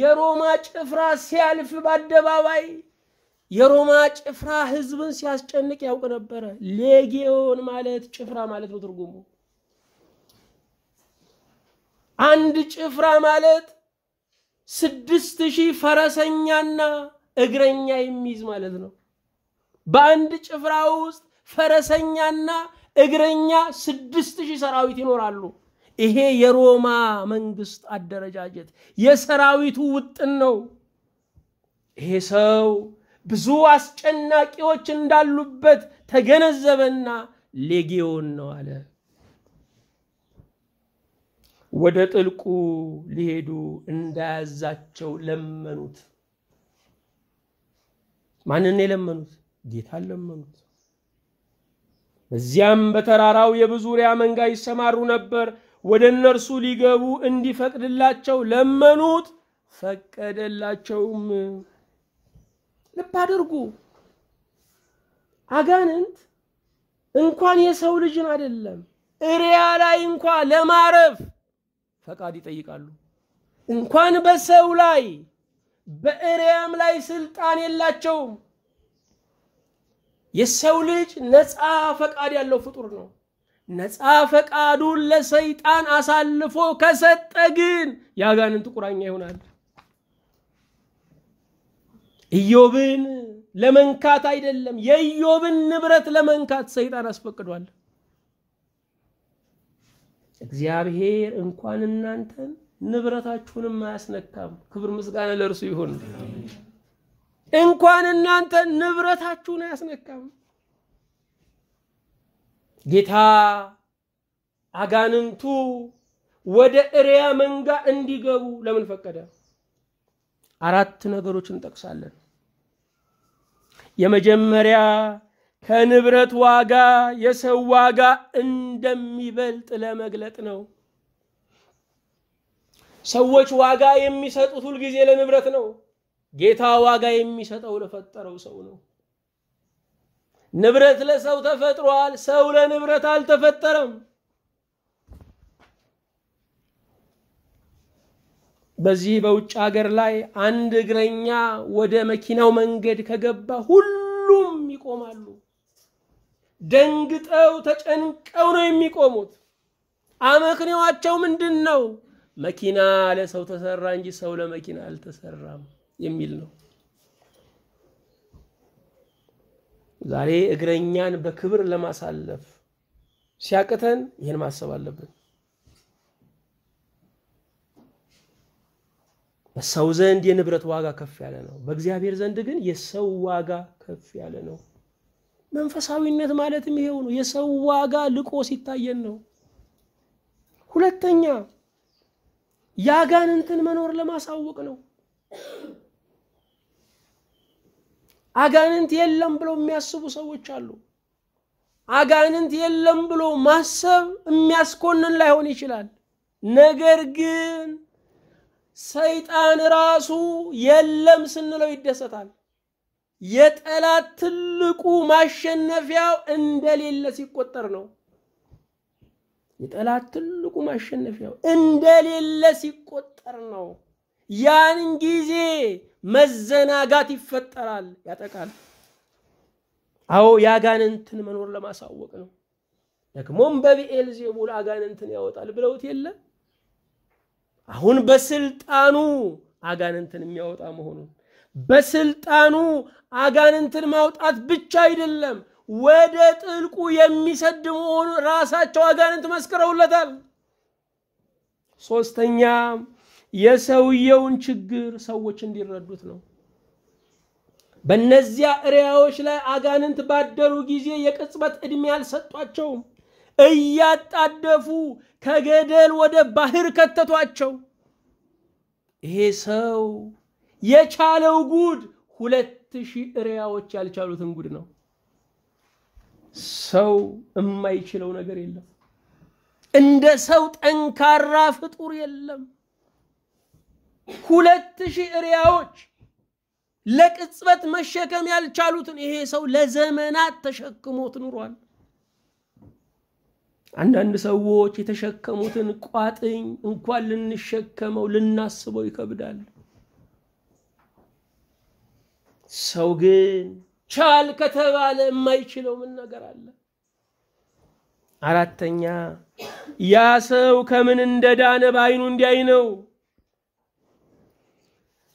Speaker 1: የሮማ ጭፍራ ሲያልፍ በአደባባይ የሮማ ጭፍራ ህዝብን ሲያስጨንቅ ያውቅ ነበረ። ሌጌዮን ማለት ጭፍራ ማለት ነው ትርጉሙ። አንድ ጭፍራ ማለት ስድስት ሺህ ፈረሰኛና እግረኛ የሚይዝ ማለት ነው። በአንድ ጭፍራ ውስጥ ፈረሰኛና እግረኛ ስድስት ሺህ ሰራዊት ይኖራሉ። ይሄ የሮማ መንግስት አደረጃጀት የሰራዊቱ ውጥን ነው። ይሄ ሰው ብዙ አስጨናቂዎች እንዳሉበት ተገነዘበና ሌጌዮን ነው አለ። ወደ ጥልቁ ሊሄዱ እንዳያዛቸው ለመኑት። ማንን የለመኑት? ጌታን ለመኑት። በዚያም በተራራው የብዙ መንጋ ይሰማሩ ነበር። ወደ እነርሱ ሊገቡ እንዲፈቅድላቸው ለመኑት፣ ፈቀደላቸውም። ልብ አድርጉ። አጋንንት እንኳን የሰው ልጅን አይደለም እሪያ ላይ እንኳ ለማረፍ ፈቃድ ይጠይቃሉ። እንኳን በሰው ላይ በእሪያም ላይ ስልጣን የላቸውም። የሰው ልጅ ነፃ ፈቃድ ያለው ፍጡር ነው። ነፃ ፈቃዱን ለሰይጣን አሳልፎ ከሰጠ ግን የአጋንንት ቁራኛ ይሆናል። ኢዮብን ለመንካት አይደለም፣ የኢዮብን ንብረት ለመንካት ሰይጣን አስፈቅዷል። እግዚአብሔር እንኳን እናንተን ንብረታችሁንም አያስነካም። ክብር ምስጋና ለእርሱ ይሁን። እንኳን እናንተን ንብረታችሁን አያስነካም። ጌታ አጋንንቱ ወደ እሪያ መንጋ እንዲገቡ ለምን ፈቀደ? አራት ነገሮች እንጠቅሳለን። የመጀመሪያ ከንብረት ዋጋ የሰው ዋጋ እንደሚበልጥ ለመግለጥ ነው። ሰዎች ዋጋ የሚሰጡት ሁልጊዜ ለንብረት ነው። ጌታ ዋጋ የሚሰጠው ለፈጠረው ሰው ነው። ንብረት ለሰው ተፈጥሯል፣ ሰው ለንብረት አልተፈጠረም። በዚህ በውጭ ሀገር ላይ አንድ እግረኛ ወደ መኪናው መንገድ ከገባ ሁሉም ይቆማሉ። ደንግጠው ተጨንቀው ነው የሚቆሙት። አመክንዮአቸው ምንድን ነው? መኪና ለሰው ተሰራ እንጂ ሰው ለመኪና አልተሰራም የሚል ነው። ዛሬ እግረኛን በክብር ለማሳለፍ ሲያቅተን ይህን ማሰብ አለብን። በሰው ዘንድ የንብረት ዋጋ ከፍ ያለ ነው፣ በእግዚአብሔር ዘንድ ግን የሰው ዋጋ ከፍ ያለ ነው። መንፈሳዊነት ማለትም ይሄው ነው። የሰው ዋጋ ልቆ ሲታየን ነው። ሁለተኛ የአጋንንትን መኖር ለማሳወቅ ነው። አጋንንት የለም ብለው የሚያስቡ ሰዎች አሉ። አጋንንት የለም ብሎ ማሰብ የሚያስኮንን ላይሆን ይችላል። ነገር ግን ሰይጣን ራሱ የለም ስንለው ይደሰታል። የጠላት ትልቁ ማሸነፊያው እንደሌለ ሲቆጠር ነው። የጠላት ትልቁ ማሸነፊያው እንደሌለ ሲቆጠር ነው። ያን ጊዜ መዘናጋት ይፈጠራል፣ ያጠቃል። አዎ የአጋንንትን መኖር ለማሳወቅ ነው። ደግሞም በቢኤል ዜቡል አጋንንትን ያወጣል ብለውት የለ አሁን በስልጣኑ አጋንንትን የሚያወጣ መሆኑን በስልጣኑ አጋንንትን ማውጣት ብቻ አይደለም፣ ወደ ጥልቁ የሚሰድ መሆኑን ራሳቸው አጋንንት መስክረውለታል። ሶስተኛ የሰውየውን ችግር ሰዎች እንዲረዱት ነው። በእነዚያ እሪያዎች ላይ አጋንንት ባደሩ ጊዜ የቅጽበት ዕድሜ አልሰጧቸውም። እያጣደፉ ከገደል ወደ ባህር ከተቷቸው። ይሄ ሰው የቻለው ጉድ ሁለት ሺህ እሪያዎች ያልቻሉትን ጉድ ነው። ሰው የማይችለው ነገር የለም። እንደ ሰው ጠንካራ ፍጡር የለም። ሁለት ሺህ ሪያዎች ለቅጽበት መሸከም ያልቻሉትን ይሄ ሰው ለዘመናት ተሸክሞት ኑሯል። አንዳንድ ሰዎች የተሸከሙትን ቋጥኝ እንኳን ልንሸከመው ልናስበው ይከብዳል። ሰው ግን ቻል ከተባለ የማይችለው ምን ነገር አለ? አራተኛ ያ ሰው ከምን እንደዳነ በአይኑ እንዲያይ ነው።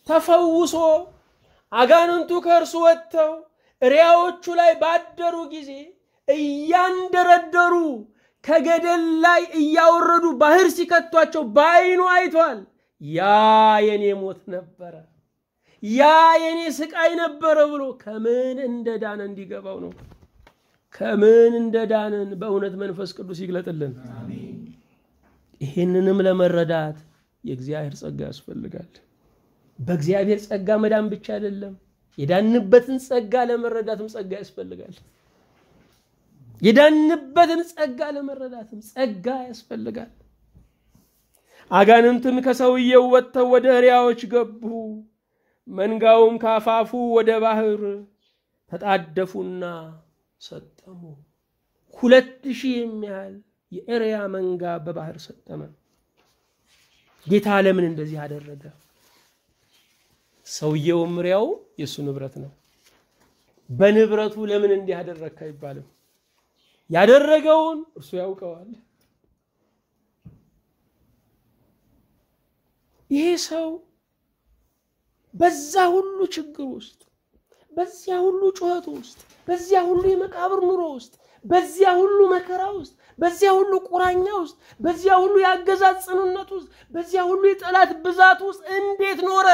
Speaker 1: ተፈውሶ አጋንንቱ ከእርሱ ወጥተው ሪያዎቹ ላይ ባደሩ ጊዜ እያንደረደሩ ከገደል ላይ እያወረዱ ባህር ሲከቷቸው በአይኑ አይቷል። ያ የኔ ሞት ነበረ፣ ያ የኔ ስቃይ ነበረ ብሎ ከምን እንደዳነ እንዲገባው ነው። ከምን እንደዳነን በእውነት መንፈስ ቅዱስ ይግለጥልን። ይህንንም ለመረዳት የእግዚአብሔር ጸጋ ያስፈልጋል። በእግዚአብሔር ጸጋ መዳን ብቻ አይደለም። የዳንበትን ጸጋ ለመረዳትም ጸጋ ያስፈልጋል። የዳንበትን ጸጋ ለመረዳትም ጸጋ ያስፈልጋል። አጋንንትም ከሰውየው ወጥተው ወደ እሪያዎች ገቡ፣ መንጋውም ካፋፉ ወደ ባህር ተጣደፉና ሰጠሙ። ሁለት ሺህ የሚያህል የእሪያ መንጋ በባህር ሰጠመ። ጌታ ለምን እንደዚህ አደረገ? ሰውየው ምሪያው የእሱ ንብረት ነው። በንብረቱ ለምን እንዲህ አደረግክ አይባልም። ያደረገውን እርሱ ያውቀዋል። ይሄ ሰው በዛ ሁሉ ችግር ውስጥ፣ በዚያ ሁሉ ጩኸት ውስጥ፣ በዚያ ሁሉ የመቃብር ኑሮ ውስጥ፣ በዚያ ሁሉ መከራ ውስጥ፣ በዚያ ሁሉ ቁራኛ ውስጥ፣ በዚያ ሁሉ የአገዛዝ ጽንነት ውስጥ፣ በዚያ ሁሉ የጠላት ብዛት ውስጥ እንዴት ኖረ?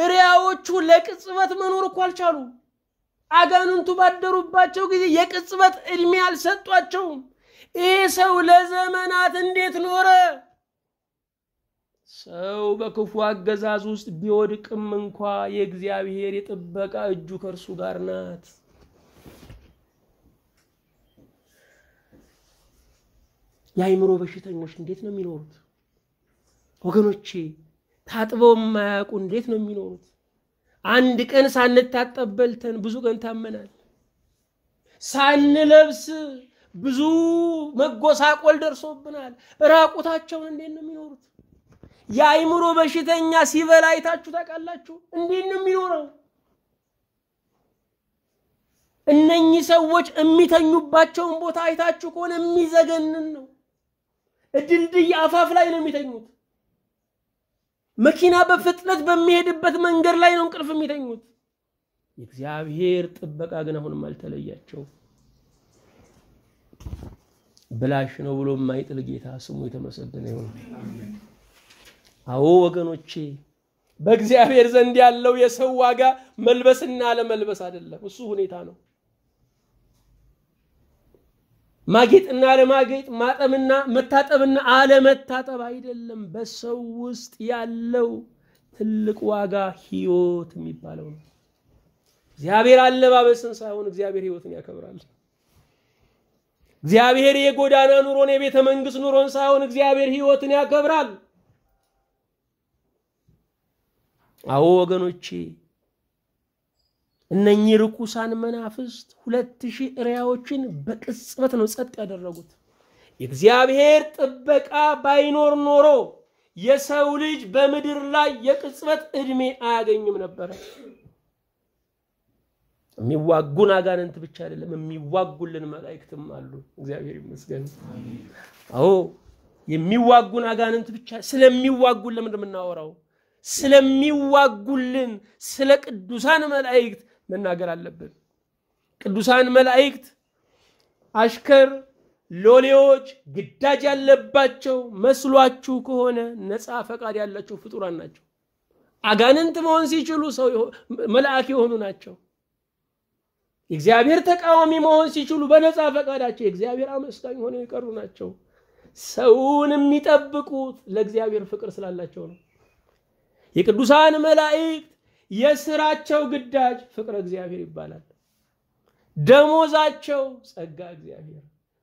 Speaker 1: እሪያዎቹ ለቅጽበት መኖር እኮ አልቻሉ። አጋንንቱ ባደሩባቸው ጊዜ የቅጽበት ዕድሜ አልሰጧቸውም። ይህ ሰው ለዘመናት እንዴት ኖረ? ሰው በክፉ አገዛዝ ውስጥ ቢወድቅም እንኳ የእግዚአብሔር የጥበቃ እጁ ከእርሱ ጋር ናት። የአይምሮ በሽተኞች እንዴት ነው የሚኖሩት ወገኖቼ? ታጥበው ማያውቁ እንዴት ነው የሚኖሩት? አንድ ቀን ሳንታጠብ በልተን ብዙ ቀን ታመናል። ሳንለብስ ብዙ መጎሳቆል ደርሶብናል። ራቁታቸውን እንዴት ነው የሚኖሩት? የአይምሮ በሽተኛ ሲበላ አይታችሁ ታውቃላችሁ? እንዴት ነው የሚኖረው? እነኚህ ሰዎች የሚተኙባቸውን ቦታ አይታችሁ ከሆነ የሚዘገንን ነው። ድልድይ አፋፍ ላይ ነው የሚተኙት። መኪና በፍጥነት በሚሄድበት መንገድ ላይ ነው እንቅልፍ የሚተኙት። የእግዚአብሔር ጥበቃ ግን አሁንም አልተለያቸው። ብላሽ ነው ብሎ የማይጥል ጌታ ስሙ የተመሰገነ ይሁን። አዎ ወገኖቼ፣ በእግዚአብሔር ዘንድ ያለው የሰው ዋጋ መልበስና አለመልበስ አይደለም፣ እሱ ሁኔታ ነው። ማጌጥና አለማጌጥ ማጠብና መታጠብና አለመታጠብ አይደለም። በሰው ውስጥ ያለው ትልቅ ዋጋ ህይወት የሚባለው ነው። እግዚአብሔር አለባበስን ሳይሆን እግዚአብሔር ህይወትን ያከብራል። እግዚአብሔር የጎዳና ኑሮን የቤተ መንግስት ኑሮን ሳይሆን እግዚአብሔር ህይወትን ያከብራል። አዎ ወገኖቼ እነኚህ ርኩሳን መናፍስት ሁለት ሺህ እሪያዎችን በቅጽበት ነው ጸጥ ያደረጉት። የእግዚአብሔር ጥበቃ ባይኖር ኖሮ የሰው ልጅ በምድር ላይ የቅጽበት እድሜ አያገኝም ነበረ። የሚዋጉን አጋንንት ብቻ አይደለም የሚዋጉልን መላእክትም አሉ። እግዚአብሔር ይመስገን። አዎ የሚዋጉን አጋንንት ብቻ ስለሚዋጉን ለምንድን የምናወራው? ስለሚዋጉልን ስለ ቅዱሳን መላእክት መናገር አለብን። ቅዱሳን መላእክት፣ አሽከር፣ ሎሌዎች ግዳጅ ያለባቸው መስሏችሁ ከሆነ ነፃ ፈቃድ ያላቸው ፍጡራን ናቸው። አጋንንት መሆን ሲችሉ ሰው መልአክ የሆኑ ናቸው። እግዚአብሔር ተቃዋሚ መሆን ሲችሉ በነፃ ፈቃዳቸው የእግዚአብሔር አመስጋኝ ሆነው የቀሩ ናቸው። ሰውን የሚጠብቁት ለእግዚአብሔር ፍቅር ስላላቸው ነው። የቅዱሳን መላእክት የስራቸው ግዳጅ ፍቅረ እግዚአብሔር ይባላል። ደሞዛቸው ጸጋ እግዚአብሔር፣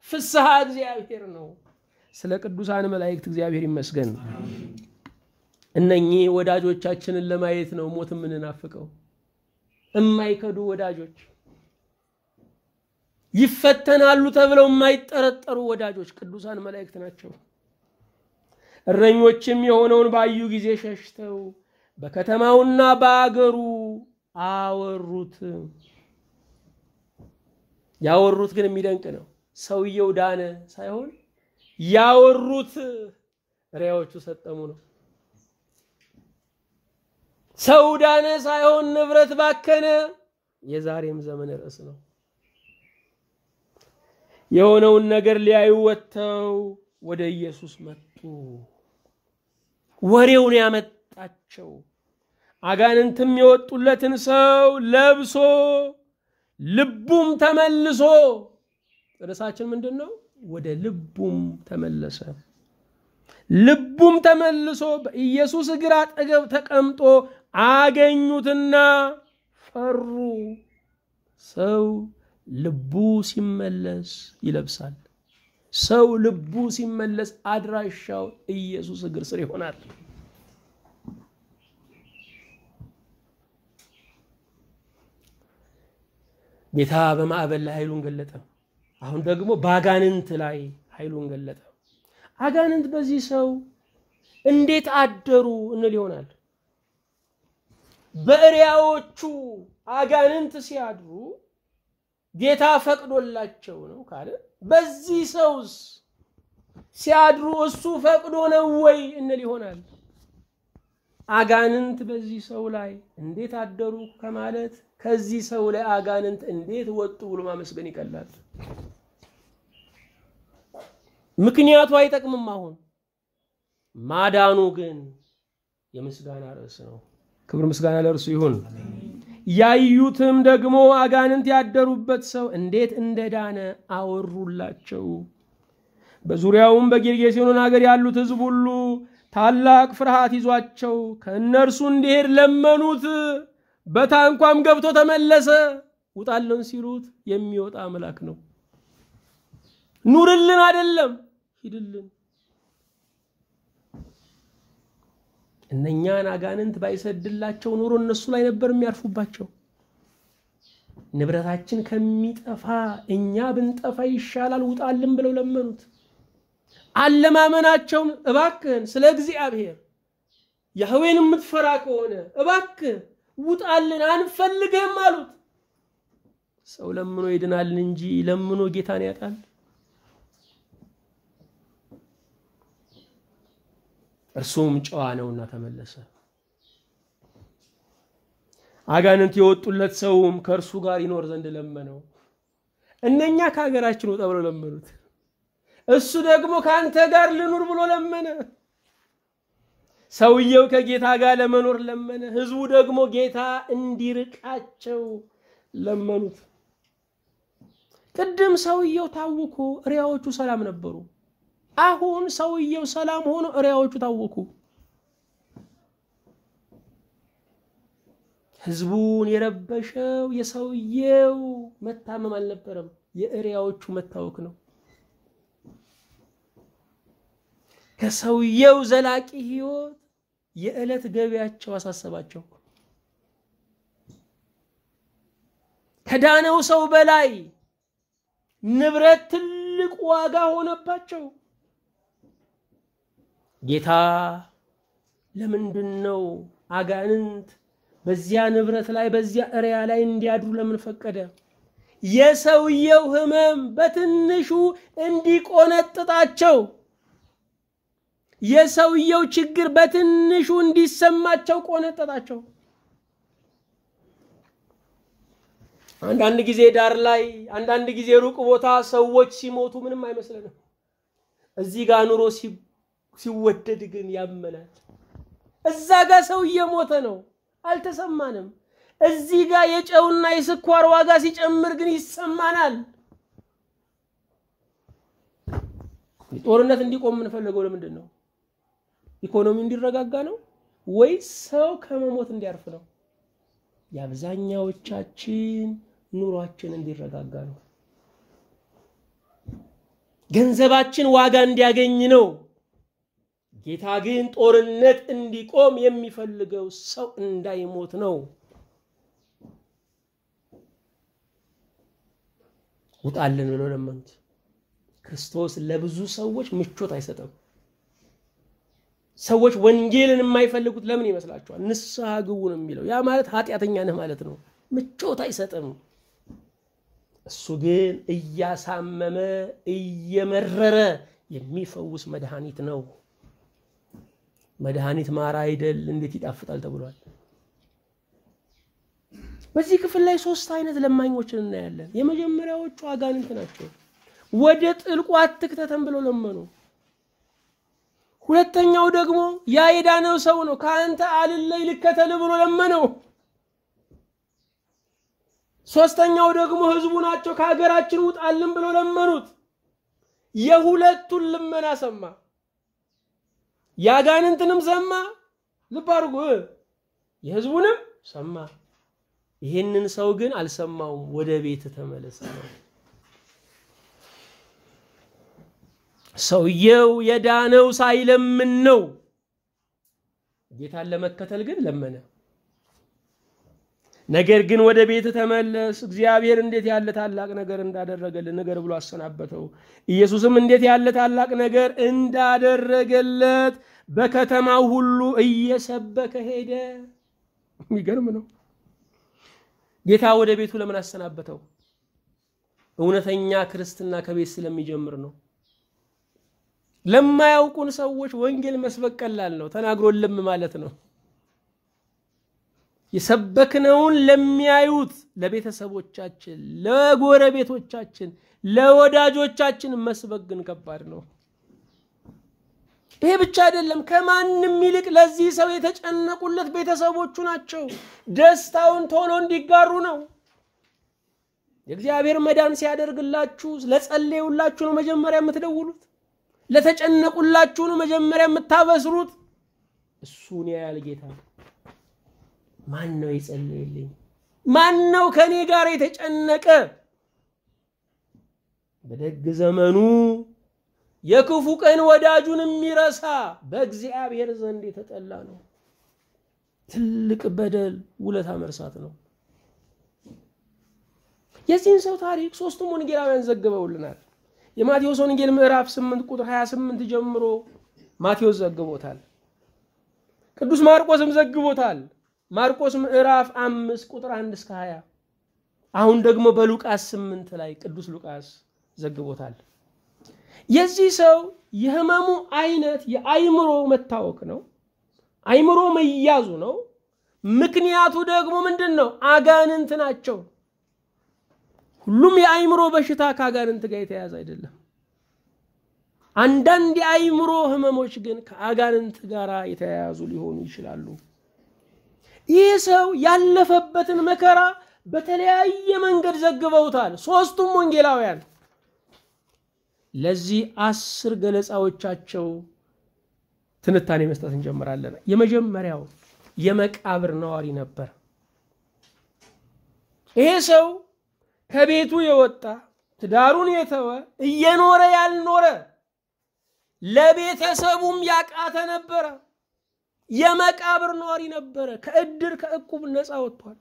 Speaker 1: ፍስሐ እግዚአብሔር ነው። ስለ ቅዱሳን መላእክት እግዚአብሔር ይመስገን። እነኚህ ወዳጆቻችንን ለማየት ነው ሞት የምንናፍቀው። እማይከዱ ወዳጆች፣ ይፈተናሉ ተብለው የማይጠረጠሩ ወዳጆች ቅዱሳን መላእክት ናቸው። እረኞችም የሆነውን ባዩ ጊዜ ሸሽተው በከተማውና በአገሩ አወሩት። ያወሩት ግን የሚደንቅ ነው። ሰውየው ዳነ ሳይሆን ያወሩት ሪያዎቹ ሰጠሙ ነው። ሰው ዳነ ሳይሆን ንብረት ባከነ የዛሬም ዘመን ርዕስ ነው። የሆነውን ነገር ሊያዩ ወጥተው ወደ ኢየሱስ መጡ። ወሬውን ያመጣ አወጣቸው። አጋንንትም የወጡለትን ሰው ለብሶ ልቡም ተመልሶ ርዕሳችን ምንድን ነው? ወደ ልቡም ተመለሰ። ልቡም ተመልሶ በኢየሱስ እግር አጠገብ ተቀምጦ አገኙትና ፈሩ። ሰው ልቡ ሲመለስ ይለብሳል። ሰው ልቡ ሲመለስ አድራሻው ኢየሱስ እግር ስር ይሆናል። ጌታ በማዕበል ላይ ኃይሉን ገለጠ። አሁን ደግሞ በአጋንንት ላይ ኃይሉን ገለጠ። አጋንንት በዚህ ሰው እንዴት አደሩ እንል ይሆናል። በእሪያዎቹ አጋንንት ሲያድሩ ጌታ ፈቅዶላቸው ነው ካለ በዚህ ሰውስ ሲያድሩ እሱ ፈቅዶ ነው ወይ እንል ይሆናል። አጋንንት በዚህ ሰው ላይ እንዴት አደሩ ከማለት ከዚህ ሰው ላይ አጋንንት እንዴት ወጡ ብሎ ማመስገን ይቀላል። ምክንያቱ አይጠቅምም። አሁን ማዳኑ ግን የምስጋና ርዕስ ነው። ክብር ምስጋና ለእርሱ ይሁን። ያዩትም ደግሞ አጋንንት ያደሩበት ሰው እንዴት እንደዳነ አወሩላቸው። በዙሪያውም በጌርጌሴኖን ሀገር ያሉት ሕዝብ ሁሉ ታላቅ ፍርሃት ይዟቸው ከእነርሱ እንዲሄድ ለመኑት። በታንኳም ገብቶ ተመለሰ። ውጣልን ሲሉት የሚወጣ አምላክ ነው። ኑርልን አይደለም ሂድልን። እነኛን አጋንንት ባይሰድላቸው ኑሮ እነሱ ላይ ነበር የሚያርፉባቸው። ንብረታችን ከሚጠፋ እኛ ብንጠፋ ይሻላል፣ ውጣልን ብለው ለመኑት። አለማመናቸውም እባክህን ስለ እግዚአብሔር ያህዌን የምትፈራ ከሆነ እባክህ ውጣልን አንፈልግህም አሉት። ሰው ለምኖ ይድናል እንጂ ለምኖ ጌታን ያጣል። እርሱም ጨዋ ነውና ተመለሰ። አጋንንት የወጡለት ሰውም ከእርሱ ጋር ይኖር ዘንድ ለመነው። እነኛ ከሀገራችን ውጣ ብለው ለመኑት። እሱ ደግሞ ከአንተ ጋር ልኑር ብሎ ለመነ። ሰውየው ከጌታ ጋር ለመኖር ለመነ። ህዝቡ ደግሞ ጌታ እንዲርቃቸው ለመኑት። ቅድም ሰውየው ታውኩ እሪያዎቹ ሰላም ነበሩ። አሁን ሰውየው ሰላም ሆኖ እሪያዎቹ ታወኩ። ህዝቡን የረበሸው የሰውየው መታመም አልነበረም፣ የእሪያዎቹ መታወክ ነው። ከሰውየው ዘላቂ ህይወት የዕለት ገቢያቸው አሳሰባቸው። ከዳነው ሰው በላይ ንብረት ትልቅ ዋጋ ሆነባቸው። ጌታ ለምንድን ነው አጋንንት በዚያ ንብረት ላይ በዚያ እሪያ ላይ እንዲያድሩ ለምን ፈቀደ? የሰውየው ህመም በትንሹ እንዲቆነጥጣቸው የሰውየው ችግር በትንሹ እንዲሰማቸው ቆነጠጣቸው። አንዳንድ ጊዜ ዳር ላይ፣ አንዳንድ ጊዜ ሩቅ ቦታ ሰዎች ሲሞቱ ምንም አይመስለንም። እዚህ ጋር ኑሮ ሲወደድ ግን ያመናል። እዛ ጋር ሰው እየሞተ ነው፣ አልተሰማንም። እዚህ ጋር የጨውና የስኳር ዋጋ ሲጨምር ግን ይሰማናል። ጦርነት እንዲቆም የምንፈልገው ለምንድን ነው? ኢኮኖሚ እንዲረጋጋ ነው ወይስ ሰው ከመሞት እንዲያርፍ ነው? የአብዛኛዎቻችን ኑሯችን እንዲረጋጋ ነው። ገንዘባችን ዋጋ እንዲያገኝ ነው። ጌታ ግን ጦርነት እንዲቆም የሚፈልገው ሰው እንዳይሞት ነው። ውጣልን ብሎ ለመኑት። ክርስቶስ ለብዙ ሰዎች ምቾት አይሰጥም። ሰዎች ወንጌልን የማይፈልጉት ለምን ይመስላችኋል? ንስሐ ግቡ ነው የሚለው። ያ ማለት ኃጢአተኛ ነህ ማለት ነው። ምቾት አይሰጥም። እሱ ግን እያሳመመ እየመረረ የሚፈውስ መድኃኒት ነው። መድኃኒት ማር አይደል? እንዴት ይጣፍጣል ተብሏል። በዚህ ክፍል ላይ ሶስት አይነት ለማኞችን እናያለን። የመጀመሪያዎቹ አጋንንት ናቸው። ወደ ጥልቁ አትክተተን ብለው ለመኑ። ሁለተኛው ደግሞ ያ የዳነው ሰው ነው። ከአንተ አልለይ ልከተል ብሎ ለመነው። ሶስተኛው ደግሞ ህዝቡ ናቸው። ከሀገራችን ውጣልን ብሎ ለመኑት። የሁለቱን ልመና ሰማ፣ ያጋንንትንም ሰማ። ልብ አድርጉ፣ የህዝቡንም ሰማ። ይህንን ሰው ግን አልሰማውም። ወደ ቤት ተመለሰ። ሰውየው የዳነው ሳይለምን ነው። ጌታን ለመከተል ግን ለመነ። ነገር ግን ወደ ቤት ተመለስ፣ እግዚአብሔር እንዴት ያለ ታላቅ ነገር እንዳደረገልን ነገር ብሎ አሰናበተው። ኢየሱስም እንዴት ያለ ታላቅ ነገር እንዳደረገለት በከተማው ሁሉ እየሰበከ ሄደ። የሚገርም ነው። ጌታ ወደ ቤቱ ለምን አሰናበተው? እውነተኛ ክርስትና ከቤት ስለሚጀምር ነው። ለማያውቁን ሰዎች ወንጌል መስበክ ቀላል ነው። ተናግሮልም ማለት ነው። የሰበክነውን ለሚያዩት ለቤተሰቦቻችን፣ ለጎረቤቶቻችን፣ ለወዳጆቻችን መስበክ ግን ከባድ ነው። ይሄ ብቻ አይደለም። ከማንም ይልቅ ለዚህ ሰው የተጨነቁለት ቤተሰቦቹ ናቸው። ደስታውን ቶሎ እንዲጋሩ ነው። የእግዚአብሔር መዳን ሲያደርግላችሁ ለጸለዩላችሁ ነው መጀመሪያ የምትደውሉት። ነው መጀመሪያ የምታበስሩት እሱን ያያል ጌታ። ማን ነው የጸለየልኝ? ማን ነው ከኔ ጋር የተጨነቀ? በደግ ዘመኑ የክፉ ቀን ወዳጁን የሚረሳ በእግዚአብሔር ዘንድ የተጠላ ነው። ትልቅ በደል ውለታ መርሳት ነው። የዚህን ሰው ታሪክ ሶስቱም ወንጌላውያን ዘግበውልናል። የማቴዎስ ወንጌል ምዕራፍ 8 ቁጥር 28 ጀምሮ ማቴዎስ ዘግቦታል። ቅዱስ ማርቆስም ዘግቦታል። ማርቆስ ምዕራፍ 5 ቁጥር 1 እስከ 20 አሁን ደግሞ በሉቃስ 8 ላይ ቅዱስ ሉቃስ ዘግቦታል። የዚህ ሰው የህመሙ አይነት የአይምሮ መታወክ ነው። አይምሮ መያዙ ነው። ምክንያቱ ደግሞ ምንድን ነው? አጋንንት ናቸው። ሁሉም የአይምሮ በሽታ ከአጋንንት ጋር የተያዘ አይደለም። አንዳንድ የአይምሮ ህመሞች ግን ከአጋንንት ጋር የተያያዙ ሊሆኑ ይችላሉ። ይህ ሰው ያለፈበትን መከራ በተለያየ መንገድ ዘግበውታል ሶስቱም ወንጌላውያን። ለዚህ አስር ገለጻዎቻቸው ትንታኔ መስጠት እንጀምራለን። የመጀመሪያው የመቃብር ነዋሪ ነበር። ይሄ ሰው ከቤቱ የወጣ ትዳሩን የተወ እየኖረ ያልኖረ ለቤተሰቡም ያቃተ ነበረ። የመቃብር ኗሪ ነበረ። ከእድር ከእቁብ ነፃ ወጥቷል።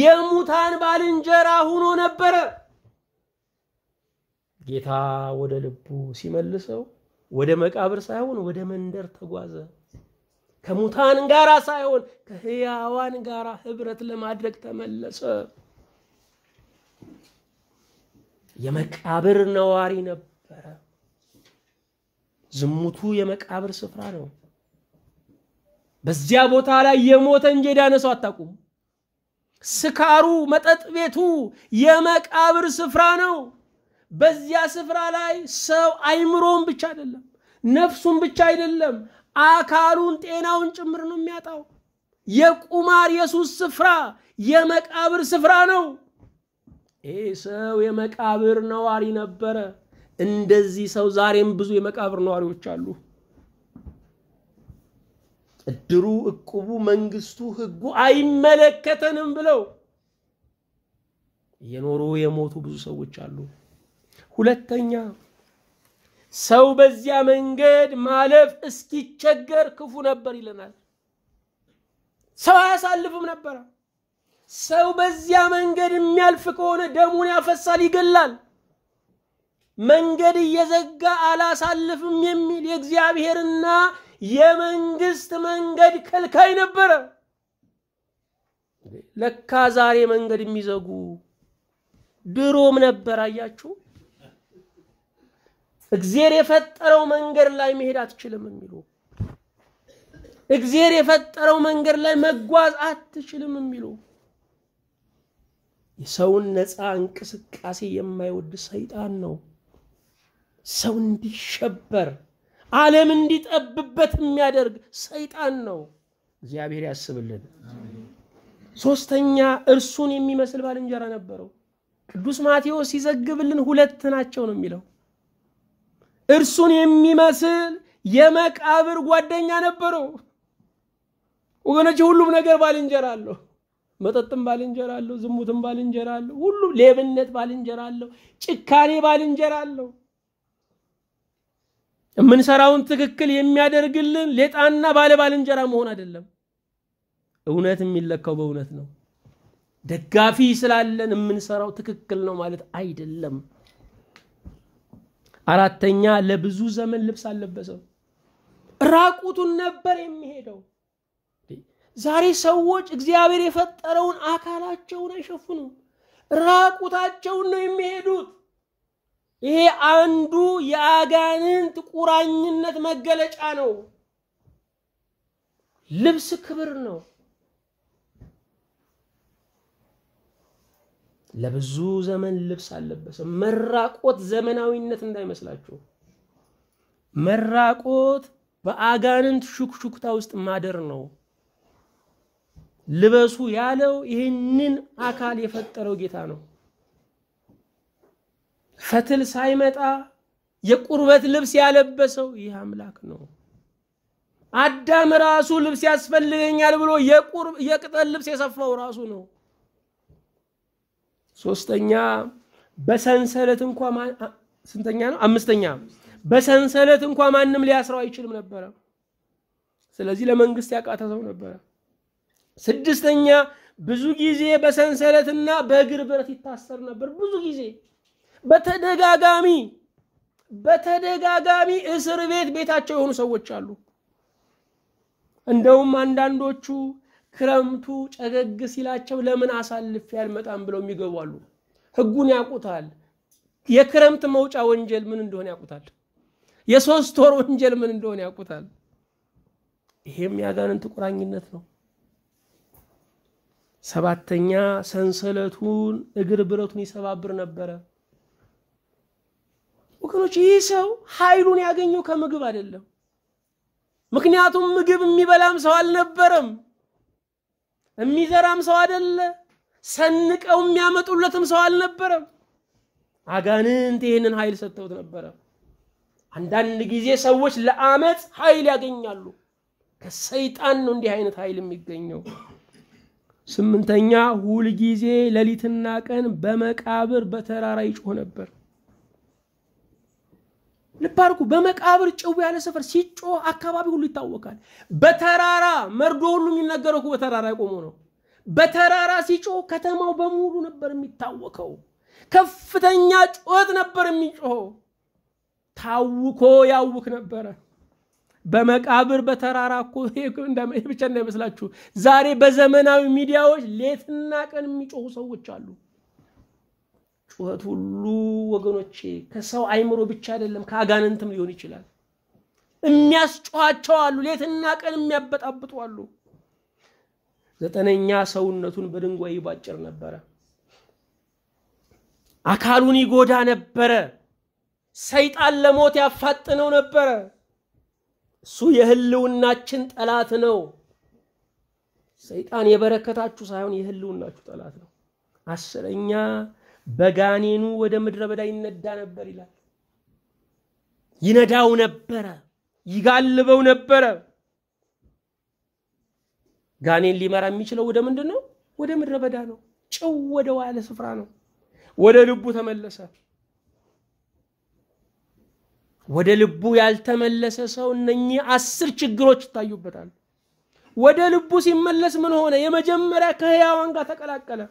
Speaker 1: የሙታን ባልንጀራ ሆኖ ነበረ። ጌታ ወደ ልቡ ሲመልሰው ወደ መቃብር ሳይሆን ወደ መንደር ተጓዘ። ከሙታን ጋራ ሳይሆን ከህያዋን ጋራ ህብረት ለማድረግ ተመለሰ። የመቃብር ነዋሪ ነበረ። ዝሙቱ የመቃብር ስፍራ ነው። በዚያ ቦታ ላይ የሞተ እንጂ የዳነ ሰው አታውቁም። ስካሩ፣ መጠጥ ቤቱ የመቃብር ስፍራ ነው። በዚያ ስፍራ ላይ ሰው አይምሮን ብቻ አይደለም፣ ነፍሱን ብቻ አይደለም፣ አካሉን ጤናውን ጭምር ነው የሚያጣው። የቁማር የሱስ ስፍራ የመቃብር ስፍራ ነው። ይህ ሰው የመቃብር ነዋሪ ነበረ። እንደዚህ ሰው ዛሬም ብዙ የመቃብር ነዋሪዎች አሉ። እድሩ፣ እቁቡ፣ መንግስቱ፣ ህጉ አይመለከተንም ብለው የኖሩ የሞቱ ብዙ ሰዎች አሉ። ሁለተኛ ሰው በዚያ መንገድ ማለፍ እስኪቸገር ክፉ ነበር ይለናል። ሰው አያሳልፍም ነበረ። ሰው በዚያ መንገድ የሚያልፍ ከሆነ ደሙን ያፈሳል፣ ይገላል። መንገድ እየዘጋ አላሳልፍም የሚል የእግዚአብሔርና የመንግስት መንገድ ከልካይ ነበረ። ለካ ዛሬ መንገድ የሚዘጉ ድሮም ነበር። አያችሁ፣ እግዜር የፈጠረው መንገድ ላይ መሄድ አትችልም የሚሉ እግዜር የፈጠረው መንገድ ላይ መጓዝ አትችልም የሚሉ የሰውን ነፃ እንቅስቃሴ የማይወድ ሰይጣን ነው። ሰው እንዲሸበር ዓለም እንዲጠብበት የሚያደርግ ሰይጣን ነው። እግዚአብሔር ያስብልን። ሶስተኛ እርሱን የሚመስል ባልንጀራ ነበረው። ቅዱስ ማቴዎስ ሲዘግብልን ሁለት ናቸው ነው የሚለው። እርሱን የሚመስል የመቃብር ጓደኛ ነበረው። ወገኖች፣ ሁሉም ነገር ባልንጀራ አለው። መጠጥም ባልንጀራ አለው፣ ዝሙትም ባልንጀራ አለው፣ ሁሉ ሌብነት ባልንጀራ አለው፣ ጭካኔ ባልንጀራ አለው። የምንሰራውን ትክክል የሚያደርግልን ሌጣና ባለ ባልንጀራ መሆን አይደለም። እውነት የሚለካው በእውነት ነው። ደጋፊ ስላለን የምንሰራው ትክክል ነው ማለት አይደለም። አራተኛ ለብዙ ዘመን ልብስ አልለበሰም። ራቁቱን ነበር የሚሄደው። ዛሬ ሰዎች እግዚአብሔር የፈጠረውን አካላቸውን አይሸፍኑም። ራቁታቸውን ነው የሚሄዱት። ይሄ አንዱ የአጋንንት ቁራኝነት መገለጫ ነው። ልብስ ክብር ነው። ለብዙ ዘመን ልብስ አለበሰ። መራቆት ዘመናዊነት እንዳይመስላችሁ። መራቆት በአጋንንት ሹክሹክታ ውስጥ ማደር ነው። ልበሱ ያለው ይህንን አካል የፈጠረው ጌታ ነው። ፈትል ሳይመጣ የቁርበት ልብስ ያለበሰው ይህ አምላክ ነው። አዳም ራሱ ልብስ ያስፈልገኛል ብሎ የቅጠል ልብስ የሰፋው ራሱ ነው። ሶስተኛ በሰንሰለት እንኳ ስንተኛ ነው? አምስተኛ በሰንሰለት እንኳ ማንም ሊያስረው አይችልም ነበረ። ስለዚህ ለመንግስት ያቃተተው ሰው ነበረ። ስድስተኛ ብዙ ጊዜ በሰንሰለትና በእግር ብረት ይታሰር ነበር። ብዙ ጊዜ በተደጋጋሚ በተደጋጋሚ እስር ቤት ቤታቸው የሆኑ ሰዎች አሉ። እንደውም አንዳንዶቹ ክረምቱ ጨገግ ሲላቸው ለምን አሳልፌ አልመጣም ብለው የሚገቡ አሉ። ህጉን ያውቁታል። የክረምት መውጫ ወንጀል ምን እንደሆነ ያውቁታል። የሶስት ወር ወንጀል ምን እንደሆነ ያውቁታል። ይሄም ያጋንንት ቁራኝነት ነው። ሰባተኛ ሰንሰለቱን እግር ብረቱን ይሰባብር ነበረ። ወገኖች ይህ ሰው ኃይሉን ያገኘው ከምግብ አይደለም። ምክንያቱም ምግብ የሚበላም ሰው አልነበረም፣ የሚዘራም ሰው አይደለ፣ ሰንቀው የሚያመጡለትም ሰው አልነበረም። አጋንንት ይህንን ኃይል ሰጥተውት ነበረ። አንዳንድ ጊዜ ሰዎች ለአመፅ ኃይል ያገኛሉ። ከሰይጣን ነው እንዲህ አይነት ኃይል የሚገኘው። ስምንተኛ ሁል ጊዜ ሌሊትና ቀን በመቃብር በተራራ ይጮህ ነበር። ልብ አድርጉ። በመቃብር ጭው ያለ ሰፈር ሲጮህ አካባቢ ሁሉ ይታወቃል። በተራራ መርዶ ሁሉ የሚነገረው በተራራ ቆሞ ነው። በተራራ ሲጮህ ከተማው በሙሉ ነበር የሚታወቀው። ከፍተኛ ጩኸት ነበር የሚጮኸው። ታውኮ ያውክ ነበረ። በመቃብር በተራራ እኮ ብቻ እንዳይመስላችሁ። ዛሬ በዘመናዊ ሚዲያዎች ሌትና ቀን የሚጮሁ ሰዎች አሉ። ጩኸት ሁሉ ወገኖቼ ከሰው አይምሮ ብቻ አይደለም፣ ከአጋንንትም ሊሆን ይችላል። የሚያስጮኋቸው አሉ፣ ሌትና ቀን የሚያበጣብጡ አሉ። ዘጠነኛ ሰውነቱን በድንጋይ ይባጭር ነበረ፣ አካሉን ይጎዳ ነበረ፣ ሰይጣን ለሞት ያፋጥነው ነበረ። እሱ የህልውናችን ጠላት ነው። ሰይጣን የበረከታችሁ ሳይሆን የህልውናችሁ ጠላት ነው። አስረኛ በጋኔኑ ወደ ምድረ በዳ ይነዳ ነበር ይላል። ይነዳው ነበረ፣ ይጋልበው ነበረ። ጋኔን ሊመራ የሚችለው ወደ ምንድን ነው? ወደ ምድረ በዳ ነው። ጭው ወደ ዋለ ስፍራ ነው። ወደ ልቡ ተመለሰ። ወደ ልቡ ያልተመለሰ ሰው እነኚህ አስር ችግሮች ይታዩበታል። ወደ ልቡ ሲመለስ ምን ሆነ? የመጀመሪያ ከህያዋን ጋር ተቀላቀለ።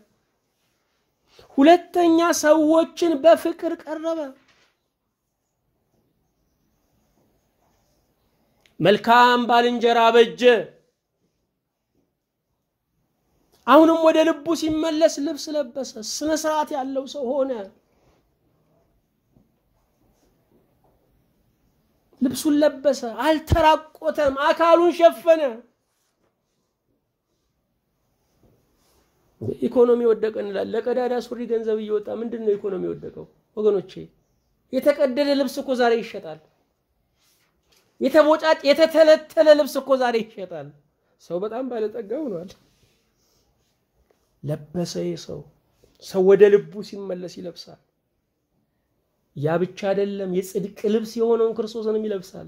Speaker 1: ሁለተኛ ሰዎችን በፍቅር ቀረበ። መልካም ባልንጀራ በጀ። አሁንም ወደ ልቡ ሲመለስ ልብስ ለበሰ። ስነ ስርዓት ያለው ሰው ሆነ። ልብሱን ለበሰ፣ አልተራቆተም፣ አካሉን ሸፈነ። ኢኮኖሚ ወደቀ እንላለን። ለቀዳዳ ሱሪ ገንዘብ እየወጣ ምንድን ነው ኢኮኖሚ ወደቀው? ወገኖቼ የተቀደደ ልብስ እኮ ዛሬ ይሸጣል። የተቦጫጭ የተተለተለ ልብስ እኮ ዛሬ ይሸጣል። ሰው በጣም ባለጠጋ ሆኗል። ለበሰ ሰው ሰው ወደ ልቡ ሲመለስ ይለብሳል። ያ ብቻ አይደለም፣ የጽድቅ ልብስ የሆነውን ክርስቶስንም ይለብሳል።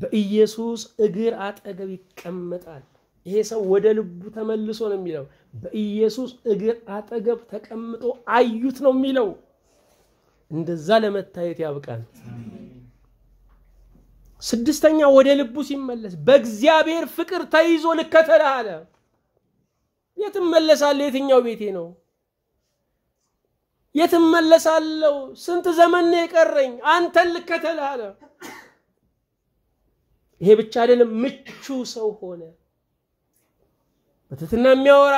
Speaker 1: በኢየሱስ እግር አጠገብ ይቀመጣል። ይሄ ሰው ወደ ልቡ ተመልሶ ነው የሚለው። በኢየሱስ እግር አጠገብ ተቀምጦ አዩት ነው የሚለው። እንደዛ ለመታየት ያብቃል። ስድስተኛ ወደ ልቡ ሲመለስ በእግዚአብሔር ፍቅር ተይዞ ልከተልህ አለ። የትመለሳለህ? የትኛው ቤቴ ነው? የት እመለሳለሁ? ስንት ዘመን ነው የቀረኝ? አንተን ልከተል አለ። ይሄ ብቻ አይደለም፣ ምቹ ሰው ሆነ። በትህትና የሚያወራ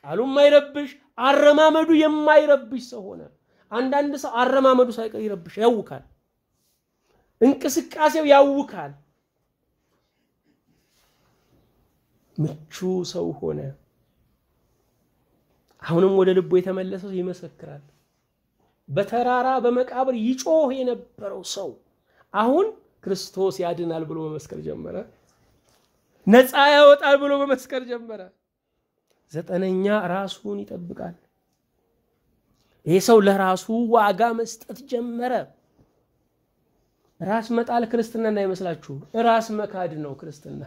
Speaker 1: ቃሉ የማይረብሽ አረማመዱ የማይረብሽ ሰው ሆነ። አንዳንድ ሰው አረማመዱ ሳይቀር ይረብሽ ያውካል፣ እንቅስቃሴው ያውካል። ምቹ ሰው ሆነ። አሁንም ወደ ልቡ የተመለሰው ይመሰክራል። በተራራ በመቃብር ይጮህ የነበረው ሰው አሁን ክርስቶስ ያድናል ብሎ መመስከር ጀመረ። ነፃ ያወጣል ብሎ መመስከር ጀመረ። ዘጠነኛ ራሱን ይጠብቃል። ይህ ሰው ለራሱ ዋጋ መስጠት ጀመረ። ራስ መጣል ክርስትና እንዳይመስላችሁ፣ ራስ መካድ ነው ክርስትና።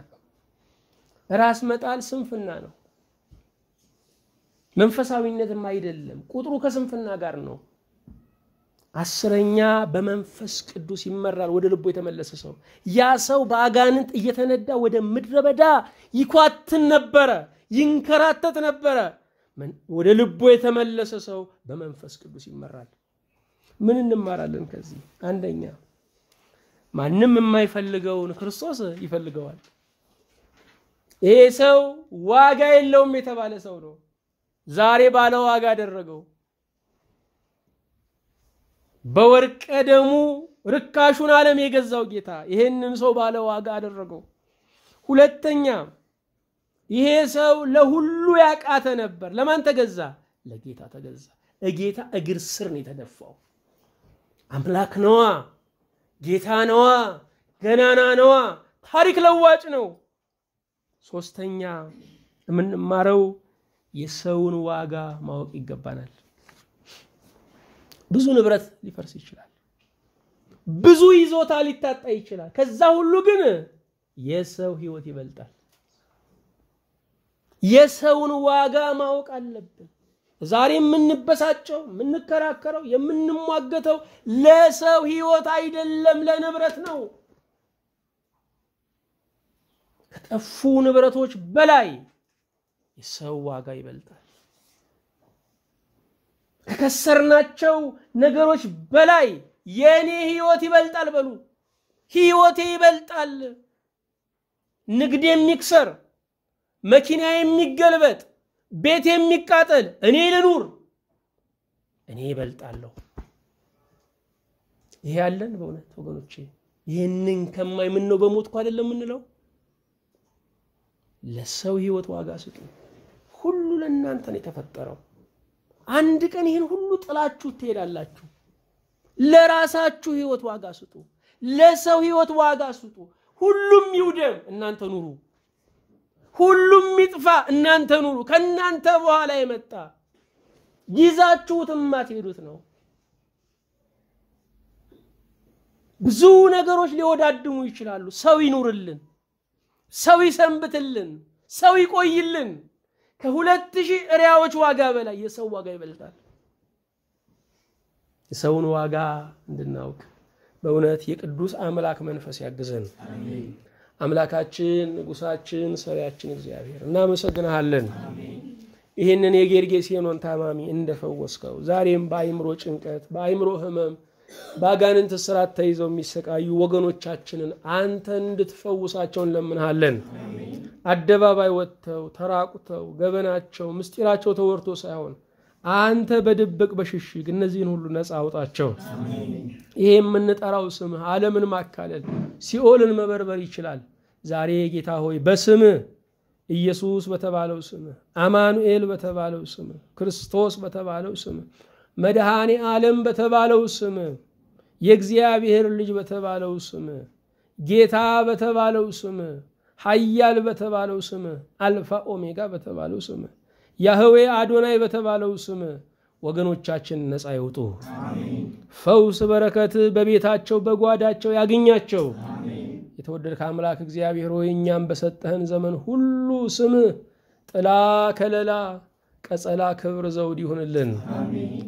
Speaker 1: ራስ መጣል ስንፍና ነው። መንፈሳዊነትም አይደለም። ቁጥሩ ከስንፍና ጋር ነው። አስረኛ በመንፈስ ቅዱስ ይመራል ወደ ልቦ የተመለሰ ሰው። ያ ሰው በአጋንንት እየተነዳ ወደ ምድረ በዳ ይኳትን ነበረ፣ ይንከራተት ነበረ። ወደ ልቦ የተመለሰ ሰው በመንፈስ ቅዱስ ይመራል። ምን እንማራለን ከዚህ? አንደኛ ማንም የማይፈልገውን ክርስቶስ ይፈልገዋል። ይሄ ሰው ዋጋ የለውም የተባለ ሰው ነው። ዛሬ ባለ ዋጋ አደረገው። በወርቀ ደሙ ርካሹን ዓለም የገዛው ጌታ ይሄንን ሰው ባለ ዋጋ አደረገው። ሁለተኛ ይሄ ሰው ለሁሉ ያቃተ ነበር። ለማን ተገዛ? ለጌታ ተገዛ። እጌታ እግር ስር ነው የተደፋው። አምላክ ነዋ፣ ጌታ ነዋ፣ ገናና ነዋ፣ ታሪክ ለዋጭ ነው። ሶስተኛ የምንማረው የሰውን ዋጋ ማወቅ ይገባናል። ብዙ ንብረት ሊፈርስ ይችላል። ብዙ ይዞታ ሊታጣ ይችላል። ከዛ ሁሉ ግን የሰው ህይወት ይበልጣል። የሰውን ዋጋ ማወቅ አለብን። ዛሬ የምንበሳጨው፣ የምንከራከረው፣ የምንሟገተው ለሰው ህይወት አይደለም፣ ለንብረት ነው። ከጠፉ ንብረቶች በላይ የሰው ዋጋ ይበልጣል። ከከሰርናቸው ነገሮች በላይ የእኔ ህይወት ይበልጣል በሉ። ህይወቴ ይበልጣል። ንግድ የሚክሰር፣ መኪና የሚገልበጥ ቤት የሚቃጠል፣ እኔ ልኑር፣ እኔ ይበልጣለሁ። ይሄ ያለን በእውነት ወገኖቼ፣ ይህንን ከማይምን ምን ነው በሞትኩ አይደለም የምንለው። ለሰው ህይወት ዋጋ ስጡ። ሁሉ ለእናንተ ነው የተፈጠረው። አንድ ቀን ይህን ሁሉ ጥላችሁ ትሄዳላችሁ። ለራሳችሁ ህይወት ዋጋ ስጡ። ለሰው ህይወት ዋጋ ስጡ። ሁሉም ይውደም፣ እናንተ ኑሩ። ሁሉም ይጥፋ፣ እናንተ ኑሩ። ከእናንተ በኋላ የመጣ ይዛችሁት የማትሄዱት ነው። ብዙ ነገሮች ሊወዳድሙ ይችላሉ። ሰው ይኑርልን፣ ሰው ይሰንብትልን፣ ሰው ይቆይልን። ከሁለት ሺህ እሪያዎች ዋጋ በላይ የሰው ዋጋ ይበልጣል። የሰውን ዋጋ እንድናውቅ በእውነት የቅዱስ አምላክ መንፈስ ያግዘን። አምላካችን ንጉሳችን፣ ሰሪያችን እግዚአብሔር እናመሰግንሃለን። ይህንን የጌርጌሴኖን ታማሚ እንደፈወስከው ዛሬም በአይምሮ ጭንቀት፣ በአይምሮ ህመም፣ በአጋንንት ስራት ተይዘው የሚሰቃዩ ወገኖቻችንን አንተ እንድትፈውሳቸውን ለምንሃለን። አደባባይ ወጥተው ተራቁተው ገበናቸው ምስጢራቸው ተወርቶ ሳይሆን አንተ በድብቅ በሽሽግ እነዚህን ሁሉ ነፃ አውጣቸው። ይሄ የምንጠራው ስምህ ዓለምን ማካለል ሲኦልን መበርበር ይችላል። ዛሬ ጌታ ሆይ በስምህ ኢየሱስ በተባለው ስምህ፣ አማኑኤል በተባለው ስምህ፣ ክርስቶስ በተባለው ስምህ፣ መድኃኔ ዓለም በተባለው ስምህ፣ የእግዚአብሔር ልጅ በተባለው ስምህ፣ ጌታ በተባለው ስምህ ሀያል በተባለው ስም አልፋ ኦሜጋ በተባለው ስም ያህዌ አዶናይ በተባለው ስም ወገኖቻችን ነፃ ይውጡ። ፈውስ በረከት በቤታቸው በጓዳቸው ያግኛቸው። የተወደድከ አምላክ እግዚአብሔር ሆይ እኛም በሰጠህን ዘመን ሁሉ ስም ጥላ ከለላ ቀጸላ ክብር ዘውድ ይሁንልን።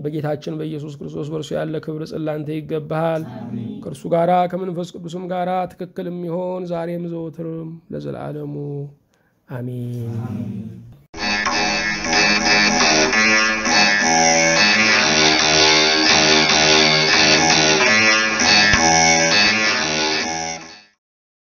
Speaker 1: በጌታችን በኢየሱስ ክርስቶስ በእርሱ ያለ ክብር ጽላንተ ይገባሃል። ከእርሱ ጋራ ከመንፈስ ቅዱስም ጋራ ትክክል የሚሆን ዛሬም ዘወትርም ለዘላለሙ አሜን።